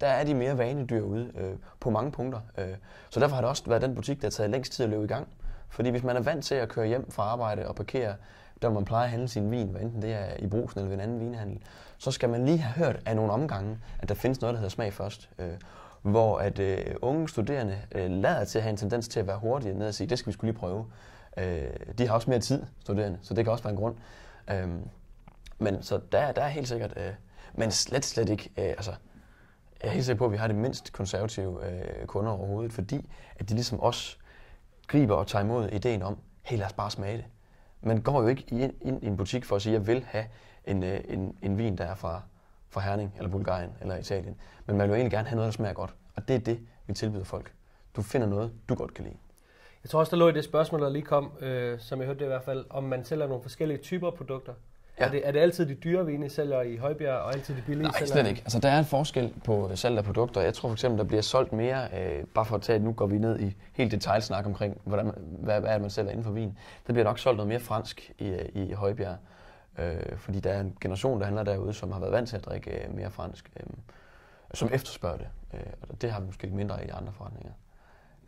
der er de mere vanedyr ude øh, på mange punkter. Øh. Så derfor har det også været den butik, der har taget længst tid at løbe i gang. Fordi hvis man er vant til at køre hjem fra arbejde og parkere, der man plejer at handle sin vin, hvad enten det er i brusen eller ved en anden vinhandel, så skal man lige have hørt af nogle omgange, at der findes noget, der hedder smag først. Øh hvor at øh, unge studerende øh, lader til at have en tendens til at være hurtige ned og sige, det skal vi skulle lige prøve. Øh, de har også mere tid, studerende, så det kan også være en grund. Øh, men så der, der er helt sikkert, øh, men slet, slet ikke, øh, altså, jeg er helt sikker på, at vi har det mindst konservative øh, kunder overhovedet, fordi at de ligesom også griber og tager imod ideen om, hey, lad os bare smage det. Man går jo ikke ind, ind i en butik for at sige, at jeg vil have en, øh, en, en vin, der er fra fra Herning, eller mhm. Bulgarien, eller Italien. Men man vil jo egentlig gerne have noget, der smager godt. Og det er det, vi tilbyder folk. Du finder noget, du godt kan lide. Jeg tror også, der lå i det spørgsmål, der lige kom, øh, som jeg hørte det i hvert fald, om man sælger nogle forskellige typer produkter. Ja. Er, det, er det altid de dyre vine, I sælger i Højbjerg, og altid de billige? Nej, slet ikke. Altså, der er en forskel på salg af produkter. Jeg tror for eksempel, der bliver solgt mere, øh, bare for at tage, at nu går vi ned i helt detaljsnak omkring, hvordan, hvad, hvad er det, man sælger inden for vin. Der bliver nok solgt noget mere fransk i, øh, i Højbjerg. Øh, fordi der er en generation, der handler derude, som har været vant til at drikke øh, mere fransk, øh, som efterspørger det. Øh, og det har vi måske lidt mindre i andre forretninger.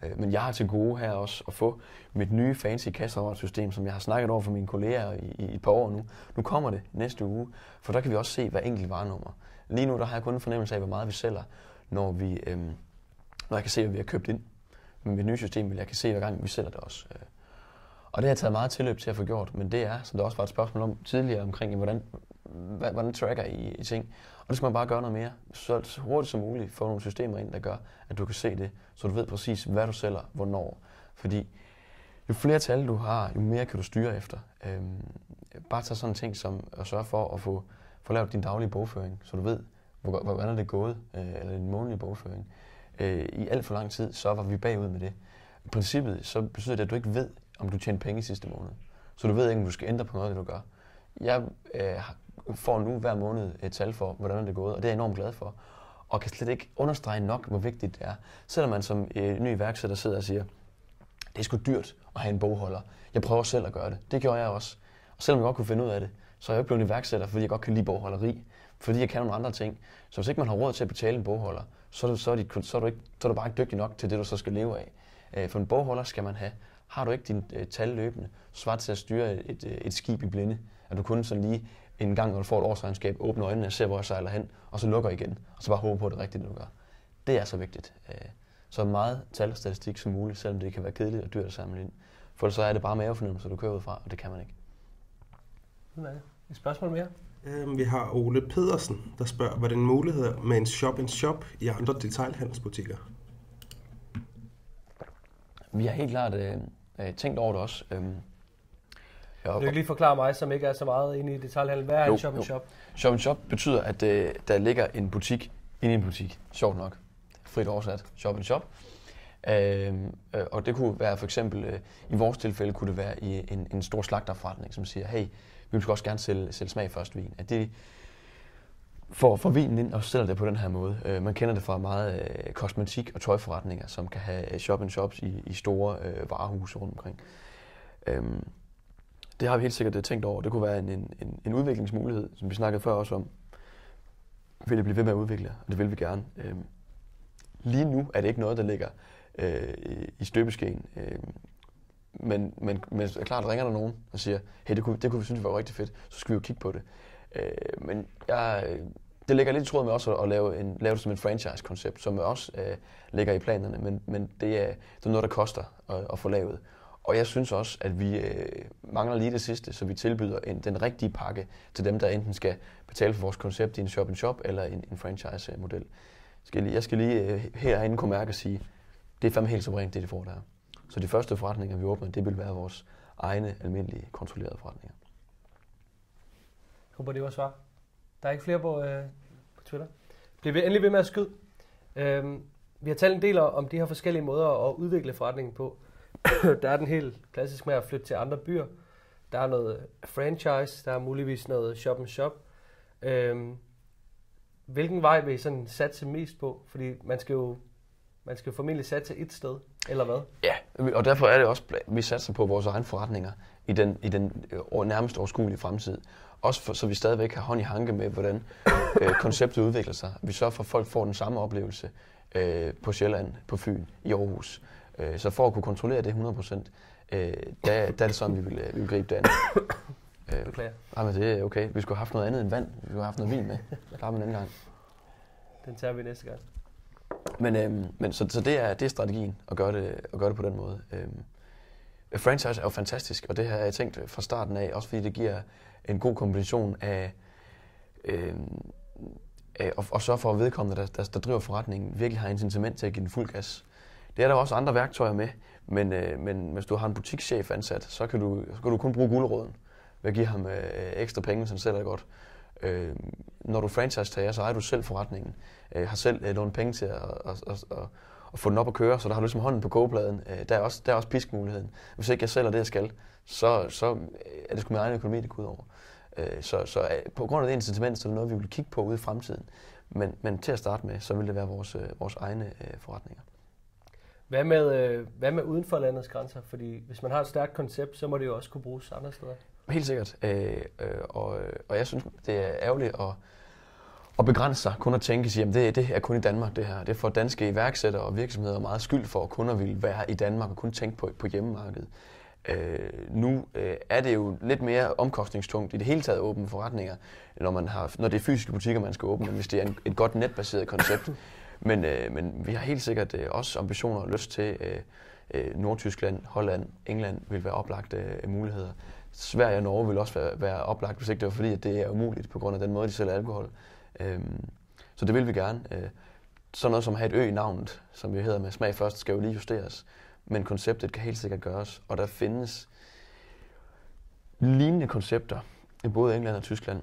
Øh, men jeg har til gode her også at få mit nye fancy kasseapparatsystem, som jeg har snakket over for mine kolleger i, i et par år nu. Nu kommer det næste uge, for der kan vi også se hver enkelt varenummer. Lige nu der har jeg kun en fornemmelse af, hvor meget vi sælger, når, vi, øh, når jeg kan se, hvad vi har købt ind. Men mit nye system vil jeg kan se, hver gang vi sælger det også. Øh, og det har jeg taget meget tilløb til at få gjort, men det er, som der også var et spørgsmål om tidligere omkring, hvordan, hvordan tracker I, I ting? Og det skal man bare gøre noget mere. Så hurtigt som muligt få nogle systemer ind, der gør, at du kan se det, så du ved præcis, hvad du sælger, hvornår. Fordi jo flere tal du har, jo mere kan du styre efter. Øhm, bare tage sådan en ting som at sørge for at få, få lavet din daglige bogføring, så du ved, hvor, hvordan er det gået, øh, eller din månedlige bogføring. Øh, I alt for lang tid, så var vi bagud med det. I princippet, så betyder det, at du ikke ved, om du tjente penge i sidste måned. Så du ved ikke, om du skal ændre på noget, det du gør. Jeg øh, får nu hver måned et tal for, hvordan det er gået, og det er jeg enormt glad for. Og kan slet ikke understrege nok, hvor vigtigt det er. Selvom man som øh, ny iværksætter sidder og siger, det er sgu dyrt at have en bogholder. Jeg prøver selv at gøre det. Det gjorde jeg også. Og selvom jeg godt kunne finde ud af det, så er jeg ikke blevet iværksætter, fordi jeg godt kan lide bogholderi. Fordi jeg kan nogle andre ting. Så hvis ikke man har råd til at betale en bogholder, så er du, så er de, så er du, ikke, så er du bare ikke dygtig nok til det, du så skal leve af. Øh, for en bogholder skal man have har du ikke dine øh, tal løbende, svaret til at styre et, øh, et skib i blinde, at du kun sådan lige en gang, når du får et årsregnskab, åbner øjnene og ser, hvor jeg sejler hen, og så lukker igen, og så bare håber på, at det er rigtigt, du gør. Det er så vigtigt. Øh, så meget tal og statistik som muligt, selvom det kan være kedeligt og dyrt at samle ind. For så er det bare mavefornemmelser, du kører ud fra, og det kan man ikke. Et spørgsmål mere? Øhm, vi har Ole Pedersen, der spørger, hvad den en mulighed med en shop-in-shop i andre detailhandelsbutikker? Vi har helt klart øh, øh, tænkt over det også. Øhm, jeg du lige forklare mig, som ikke er så meget inde i detaljhandel. Hvad er jo, en shop jo. shop? Shop shop betyder, at øh, der ligger en butik inde i en butik. Sjovt nok. Frit oversat. Shop and shop. Øhm, øh, og det kunne være for eksempel, øh, i vores tilfælde kunne det være i en, en stor slagterforretning, som siger, hey, vi vil også gerne sælge, sælge smag først vin. At det får, får vinen ind og sælger det på den her måde. Øh, man kender det fra meget øh, kosmetik- og tøjforretninger, som kan have øh, shop-in-shops i, i store øh, varehuse rundt omkring. Øhm, det har vi helt sikkert øh, tænkt over. Det kunne være en, en, en, en udviklingsmulighed, som vi snakkede før også om. Vil det blive ved med at udvikle, og det vil vi gerne. Øhm, lige nu er det ikke noget, der ligger øh, i støbeskeen. Øh, men, men, men klart ringer der nogen og siger, hey, det kunne, det kunne vi synes var rigtig fedt, så skal vi jo kigge på det. Øh, men jeg, det ligger lidt i tråd med også at, lave, en, lave det som en franchise-koncept, som også øh, ligger i planerne, men, men det, er, det er noget, der koster at, at få lavet. Og jeg synes også, at vi øh, mangler lige det sidste, så vi tilbyder en, den rigtige pakke til dem, der enten skal betale for vores koncept i en shop-in-shop eller en, en franchise-model. Skal lige, jeg skal lige øh, herinde kunne mærke og sige, det er fandme helt suverænt, det de får der. Så de første forretninger, vi åbner, det vil være vores egne almindelige kontrollerede forretninger. Håber det var svar. Der er ikke flere på, øh, på Twitter. Bliv endelig ved med at skyde. Øhm, vi har talt en del om de her forskellige måder at udvikle forretningen på. der er den helt klassisk med at flytte til andre byer. Der er noget franchise, der er muligvis noget shop and shop. Øhm, hvilken vej vil I sådan satse mest på? Fordi man skal jo man skal formentlig satse et sted, eller hvad? Ja, og derfor er det også, vi satser på vores egne forretninger i den, i den øh, nærmest overskuelige fremtid. Også for, så vi stadigvæk har hånd i hanke med, hvordan øh, konceptet udvikler sig. Vi sørger for, at folk får den samme oplevelse øh, på Sjælland, på Fyn, i Aarhus. Øh, så for at kunne kontrollere det 100 øh, der, der er det sådan, vi vil, øh, vi vil gribe det an. Øh, Beklager. Nej, men det er okay. Vi skulle have haft noget andet end vand. Vi skulle have haft noget vin med. Det klarer en anden gang. Den tager vi næste gang. Men, øh, men så, så det, er, det er strategien at gøre det, at gøre det på den måde. Øh, franchise er jo fantastisk, og det har jeg tænkt fra starten af, også fordi det giver en god kombination af, øh, af og, og sørge for, at vedkommende, der, der, der driver forretningen, virkelig har incitament til at give den fuld gas. Det er der også andre værktøjer med, men, øh, men hvis du har en butikschef ansat, så kan du, så kan du kun bruge guldråden ved at give ham øh, ekstra penge, så han sælger godt. Øh, når du franchise-tager, så ejer du selv forretningen. Øh, har selv øh, lånt penge til at, at, at, at, at få den op at køre, så der har du ligesom hånden på kogepladen. Øh, der, er også, der er også piskmuligheden. Hvis ikke jeg sælger det, jeg skal, så, så øh, er det sgu min egen økonomi, det går ud over. Øh, så, så øh, på grund af det incitament, så er det noget, vi vil kigge på ude i fremtiden. Men, men til at starte med, så vil det være vores, vores egne forretninger. Hvad med, hvad med uden for landets grænser? Fordi hvis man har et stærkt koncept, så må det jo også kunne bruges andre steder. Helt sikkert. og, og jeg synes, det er ærgerligt at, at begrænse sig, kun at tænke sig, at det, det er kun i Danmark det her. Det får danske iværksættere og virksomheder meget skyld for, at kunder vil være i Danmark og kun tænke på, på hjemmemarkedet. Øh, nu øh, er det jo lidt mere omkostningstungt i det hele taget åbne forretninger, når, man har, når det er fysiske butikker, man skal åbne, hvis det er en, et godt netbaseret koncept. Men, øh, men vi har helt sikkert øh, også ambitioner og lyst til, øh, øh, Nordtyskland, Holland, England vil være oplagte øh, muligheder. Sverige og Norge vil også være, være oplagt, hvis ikke det var fordi, at det er umuligt på grund af den måde, de sælger alkohol. Øh, så det vil vi gerne. Øh, sådan noget som at have et ø i navnet, som vi hedder med smag først, skal jo lige justeres. Men konceptet kan helt sikkert gøres, og der findes lignende koncepter i både England og Tyskland,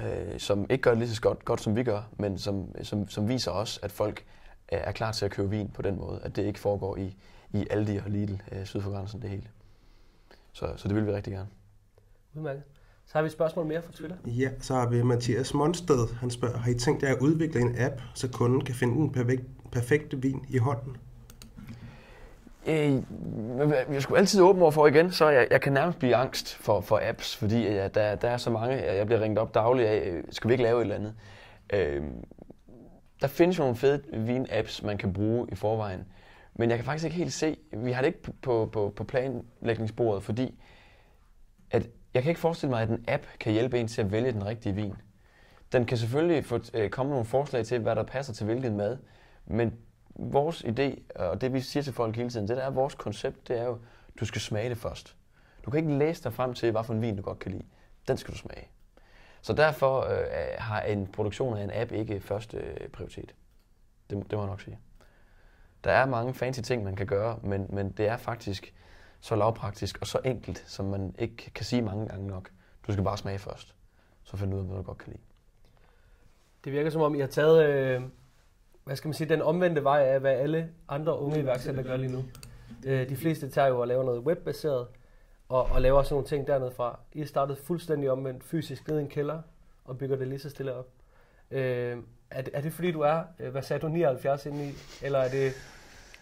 øh, som ikke gør det lige så godt, godt som vi gør, men som, som, som viser os, at folk er klar til at købe vin på den måde, at det ikke foregår i, i Aldi og Lidl øh, syd for grænsen, det hele. Så, så det vil vi rigtig gerne. Udmærket. Så har vi et spørgsmål mere fra Twitter. Ja, så har vi Mathias Monsted. Han spørger, har I tænkt jer at udvikle en app, så kunden kan finde den perfekte, perfekte vin i hånden? Øh, jeg skulle altid åbne over for igen, så jeg, jeg kan nærmest blive angst for, for apps, fordi ja, der, der er så mange, jeg bliver ringet op dagligt af, øh, skal vi ikke lave et eller andet? Øh, der findes jo nogle fede vin-apps, man kan bruge i forvejen, men jeg kan faktisk ikke helt se, vi har det ikke på, på, på, på planlægningsbordet, fordi at jeg kan ikke forestille mig, at en app kan hjælpe en til at vælge den rigtige vin. Den kan selvfølgelig få, øh, komme nogle forslag til, hvad der passer til hvilken mad, men vores idé, og det vi siger til folk hele tiden, det der er vores koncept, det er jo, du skal smage det først. Du kan ikke læse dig frem til, hvad for en vin du godt kan lide. Den skal du smage. Så derfor øh, har en produktion af en app ikke første øh, prioritet. Det, det må jeg nok sige. Der er mange fancy ting, man kan gøre, men, men det er faktisk så lavpraktisk og så enkelt, som man ikke kan sige mange gange nok. Du skal bare smage først, så finde ud af, hvad du godt kan lide. Det virker som om, I har taget øh, hvad skal man sige, den omvendte vej af, hvad alle andre unge iværksættere gør lige nu. Øh, de fleste tager jo og laver noget webbaseret, og, og laver også nogle ting dernede fra. I startet fuldstændig omvendt fysisk ned i en kælder, og bygger det lige så stille op. Øh, er, det, er det fordi, du er, øh, hvad sagde du, 79 ind i, eller er det,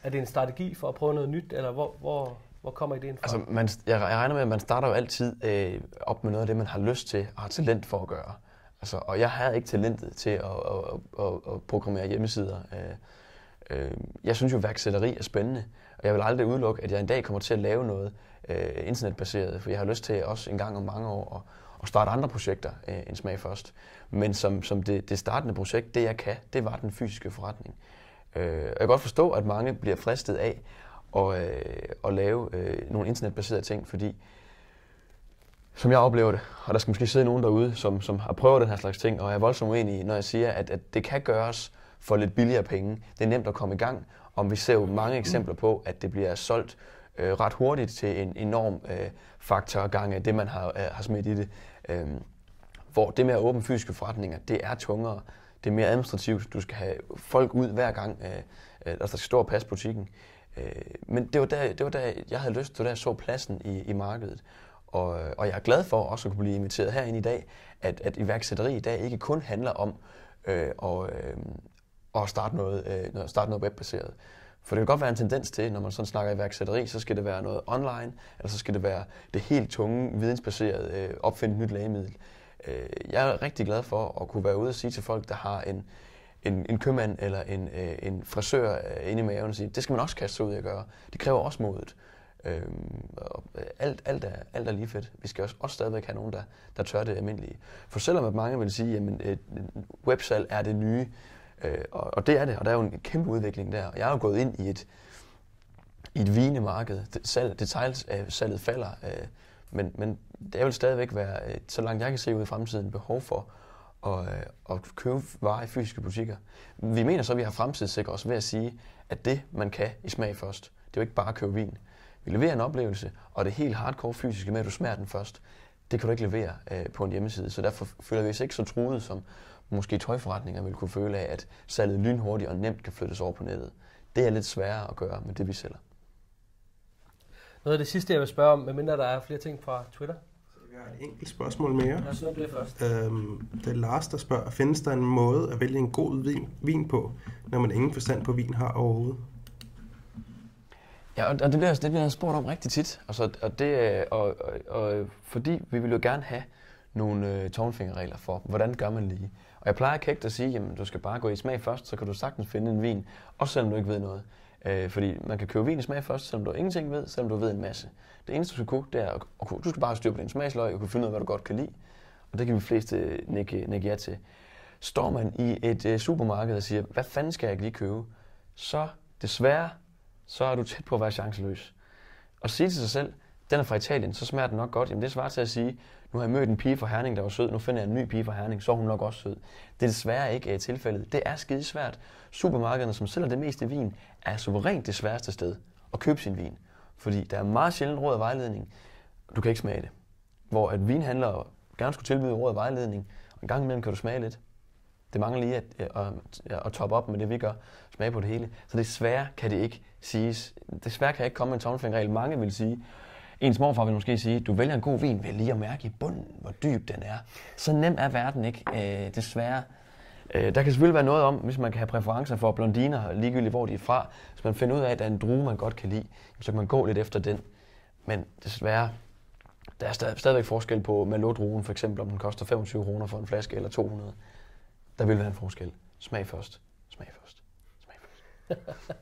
er det en strategi for at prøve noget nyt, eller hvor, hvor, hvor kommer ideen fra? Altså, man, jeg regner med, at man starter jo altid øh, op med noget af det, man har lyst til og har talent for at gøre. Altså, og jeg havde ikke talentet til at, at, at, at programmere hjemmesider. Øh, øh, jeg synes jo, at værksætteri er spændende, og jeg vil aldrig udelukke, at jeg en dag kommer til at lave noget øh, internetbaseret, for jeg har lyst til også en gang om mange år at, at starte andre projekter end Smag Først. Men som, som det, det startende projekt, det jeg kan, det var den fysiske forretning. jeg kan godt forstå, at mange bliver fristet af at, at lave nogle internetbaserede ting, fordi som jeg oplever det. Og der skal måske sidde nogen derude, som, som har prøvet den her slags ting, og jeg er voldsomt uenig i, når jeg siger, at, at det kan gøres for lidt billigere penge. Det er nemt at komme i gang, og vi ser jo mange eksempler på, at det bliver solgt øh, ret hurtigt til en enorm øh, faktor gange af det, man har, øh, har smidt i det. Øh, hvor det med at åbne fysiske forretninger, det er tungere, det er mere administrativt, du skal have folk ud hver gang, øh, øh, der skal stå og passe butikken. Øh, men det var, der, det var der, jeg havde lyst, til, var der, jeg så pladsen i, i markedet. Og, øh, og jeg er glad for også at kunne blive inviteret herind i dag, at, at iværksætteri i dag ikke kun handler om øh, og, øh, at starte noget, øh, starte noget webbaseret. For det kan godt være en tendens til, når man sådan snakker iværksætteri, så skal det være noget online, eller så skal det være det helt tunge, vidensbaserede, øh, opfinde nyt lægemiddel. Øh, jeg er rigtig glad for at kunne være ude og sige til folk, der har en, en, en købmand eller en, øh, en frisør øh, inde i maven, og sige, det skal man også kaste sig ud og gøre. Det kræver også modet. Øhm, og øh, alt, alt, er, alt er lige fedt. Vi skal også, også stadigvæk have nogen, der, der tør det almindelige. For selvom at mange vil sige, at øh, websalg er det nye, øh, og, og det er det, og der er jo en kæmpe udvikling der. Og jeg er jo gået ind i et, i et vigende marked. Salg, detailsalget falder, øh, men, men der vil stadigvæk være, øh, så langt jeg kan se ud i fremtiden, behov for at, øh, at købe varer i fysiske butikker. Vi mener så, at vi har fremtidssikret os ved at sige, at det, man kan i smag først, det er jo ikke bare at købe vin. Vi leverer en oplevelse, og det helt hardcore fysiske med, at du smager den først, det kan du ikke levere øh, på en hjemmeside. Så derfor føler vi os ikke så truet, som måske tøjforretninger vil kunne føle af, at salget lynhurtigt og nemt kan flyttes over på nettet. Det er lidt sværere at gøre med det, vi sælger. Noget af det sidste, jeg vil spørge om, medmindre der er flere ting fra Twitter. Jeg har et enkelt spørgsmål mere. Lad det først. Øhm, det er Lars, der spørger, findes der en måde at vælge en god vin, vin på, når man ingen forstand på vin har overhovedet? Ja, og, og det bliver, det bliver spurgt om rigtig tit. Altså, og, det, øh, og, og, og, fordi vi vil jo gerne have nogle øh, tårnfingerregler for, hvordan gør man lige. Og jeg plejer kægt at sige, jamen du skal bare gå i smag først, så kan du sagtens finde en vin, også selvom du ikke ved noget. Øh, fordi man kan købe vin i smag først, selvom du ingenting ved, selvom du ved en masse. Det eneste, du skal kunne, det er, at kunne, du skal bare styre på din smagsløg, og kunne finde ud af, hvad du godt kan lide. Og det kan vi fleste nikke, nikke ja til. Står man i et øh, supermarked og siger, hvad fanden skal jeg lige købe? Så desværre så er du tæt på at være chanceløs. Og sige til sig selv, den er fra Italien, så smager den nok godt. Jamen det svarer til at sige, nu har jeg mødt en pige fra Herning, der var sød, nu finder jeg en ny pige fra Herning, så er hun nok også sød. Det er desværre ikke er øh, tilfældet. Det er skide svært. Supermarkederne, som sælger det meste vin, er suverænt det sværeste sted at købe sin vin. Fordi der er meget sjældent råd og vejledning. Du kan ikke smage det. Hvor at vinhandlere gerne skulle tilbyde råd og vejledning, og en gang imellem kan du smage lidt. Det mangler lige at, øh, at, at, øh, at toppe op med det, vi gør. Smage på det hele. Så desværre kan det ikke siges. Desværre kan jeg ikke komme med en tommelfingerregel. Mange vil sige, ens morfar vil måske sige, du vælger en god vin ved lige at mærke i bunden, hvor dyb den er. Så nem er verden ikke, øh, desværre. Øh, der kan selvfølgelig være noget om, hvis man kan have præferencer for blondiner, ligegyldigt hvor de er fra. Hvis man finder ud af, at der er en drue, man godt kan lide, så kan man gå lidt efter den. Men desværre, der er stadig, stadigvæk forskel på Malot-druen, for eksempel om den koster 25 kroner for en flaske eller 200. Der vil være en forskel. Smag først. Smag først. Smag først.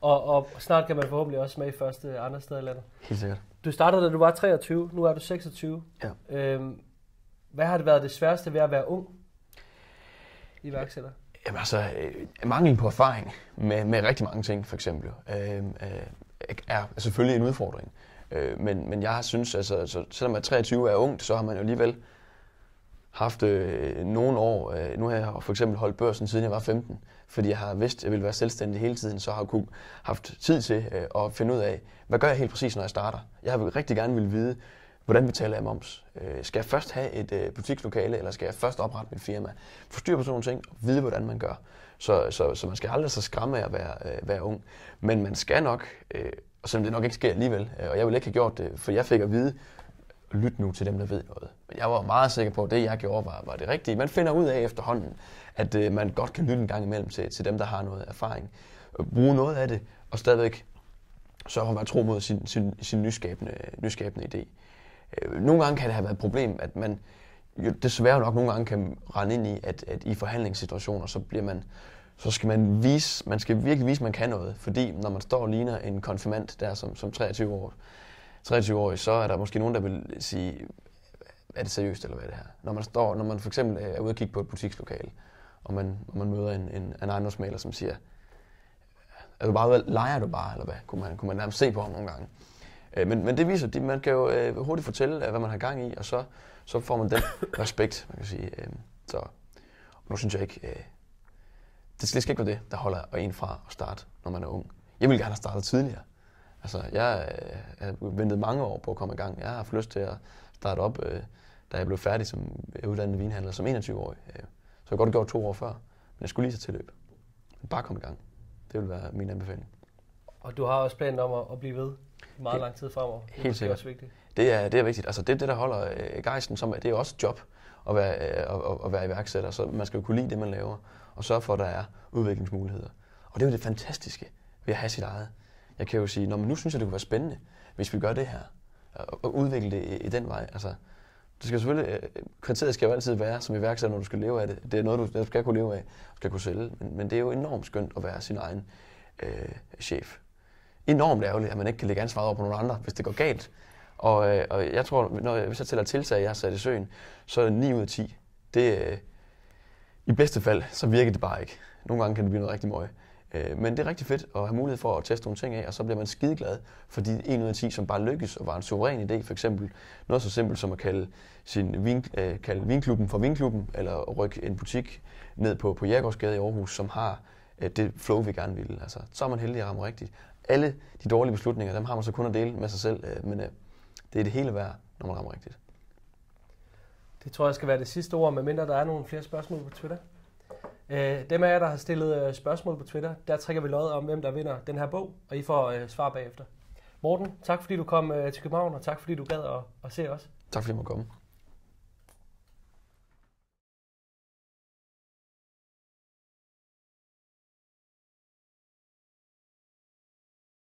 Og, og snart kan man forhåbentlig også smage første andre steder i landet. Helt sikkert. Du startede, da du var 23, nu er du 26. Ja. Øhm, hvad har det været det sværeste ved at være ung iværksætter? Jamen altså, øh, mangel på erfaring med, med rigtig mange ting, for eksempel, øhm, øh, er selvfølgelig en udfordring. Øh, men, men jeg synes, altså, så, selvom at 23 er ung, så har man jo alligevel haft øh, nogle år, øh, nu har jeg for eksempel holdt børsen siden jeg var 15, fordi jeg har vidst, at jeg ville være selvstændig hele tiden, så har jeg haft tid til øh, at finde ud af, hvad gør jeg helt præcis, når jeg starter. Jeg har rigtig gerne vil vide, hvordan betaler jeg moms? Øh, skal jeg først have et øh, butikslokale, eller skal jeg først oprette mit firma? Forstyr på sådan nogle ting, og vide, hvordan man gør. Så, så, så man skal aldrig så skræmme af at være, øh, være ung. Men man skal nok, øh, og selvom det nok ikke sker alligevel, øh, og jeg ville ikke have gjort det, for jeg fik at vide lyt nu til dem, der ved noget. Men jeg var meget sikker på, at det, jeg gjorde, var, var det rigtige. Man finder ud af efterhånden, at øh, man godt kan lytte en gang imellem til, til dem, der har noget erfaring. Bruge noget af det, og stadigvæk sørge for at være tro mod sin, sin, sin nyskabende, nyskabende idé. Øh, nogle gange kan det have været et problem, at man jo desværre nok nogle gange kan rende ind i, at, at i forhandlingssituationer, så bliver man så skal man vise, man skal virkelig vise, at man kan noget. Fordi når man står og ligner en konfirmant der som, som 23 år, 23-årig, så er der måske nogen, der vil sige, er det seriøst eller hvad er det her? Når man, står, når man for eksempel øh, er ude og kigge på et butikslokale, og man, og man møder en, en, en ejendomsmaler, som siger, er du bare ude, leger du bare, eller hvad? Kunne man, kunne man nærmest se på ham nogle gange. Øh, men, men det viser, at man kan jo øh, hurtigt fortælle, hvad man har gang i, og så, så får man den respekt, man kan sige. Så nu synes jeg ikke, det skal ikke være det, der holder en fra at starte, når man er ung. Jeg ville gerne have startet tidligere. Altså, jeg øh, har ventet mange år på at komme i gang. Jeg har haft lyst til at starte op, øh, da jeg blev færdig som uddannet vinhandler som 21-årig. Øh. Så jeg godt gjort to år før, men jeg skulle lige så til løb. Bare komme i gang. Det vil være min anbefaling. Og du har også planen om at, at blive ved i meget lang tid fremover. Det Helt sikkert. Det er også vigtigt. Det er, det er vigtigt. Altså, det er det, der holder øh, gejsten. Som, det er jo også et job at være, øh, at, at være iværksætter, så man skal jo kunne lide det, man laver, og sørge for, at der er udviklingsmuligheder. Og det er jo det fantastiske ved at have sit eget. Jeg kan jo sige, Nå, men nu synes jeg, det kunne være spændende, hvis vi gør det her, og, og udvikle det i, i den vej. Altså, du skal selvfølgelig, øh, kriteriet skal jo altid være som iværksætter, når du skal leve af det. Det er noget, du skal kunne leve af, og skal kunne sælge. Men, men det er jo enormt skønt at være sin egen øh, chef. Enormt ærgerligt, at man ikke kan lægge ansvaret over på nogen andre, hvis det går galt. Og, øh, og jeg tror, når jeg, hvis jeg tæller tiltag, jeg har sat i søen, så er det 9 ud af 10. Det, øh, I bedste fald, så virker det bare ikke. Nogle gange kan det blive noget rigtig møg. Øh, men det er rigtig fedt at have mulighed for at teste nogle ting af, og så bliver man skideglad fordi de 1 ud af 10, som bare lykkes og var en suveræn idé. For eksempel noget så simpelt som at kalde, sin vin, øh, kalde vinklubben for vinklubben, eller rykke en butik ned på, på Jægersgade i Aarhus, som har øh, det flow, vi gerne ville. Altså, så er man heldig at ramme rigtigt. Alle de dårlige beslutninger, dem har man så kun at dele med sig selv, øh, men øh, det er det hele værd, når man rammer rigtigt. Det tror jeg skal være det sidste ord, medmindre der er nogle flere spørgsmål på Twitter. Øh, dem af jer, der har stillet øh, spørgsmål på Twitter, der trækker vi løjet om, hvem der vinder den her bog, og I får øh, svar bagefter. Morten, tak fordi du kom øh, til København, og tak fordi du gad at, at se os. Tak fordi du måtte komme.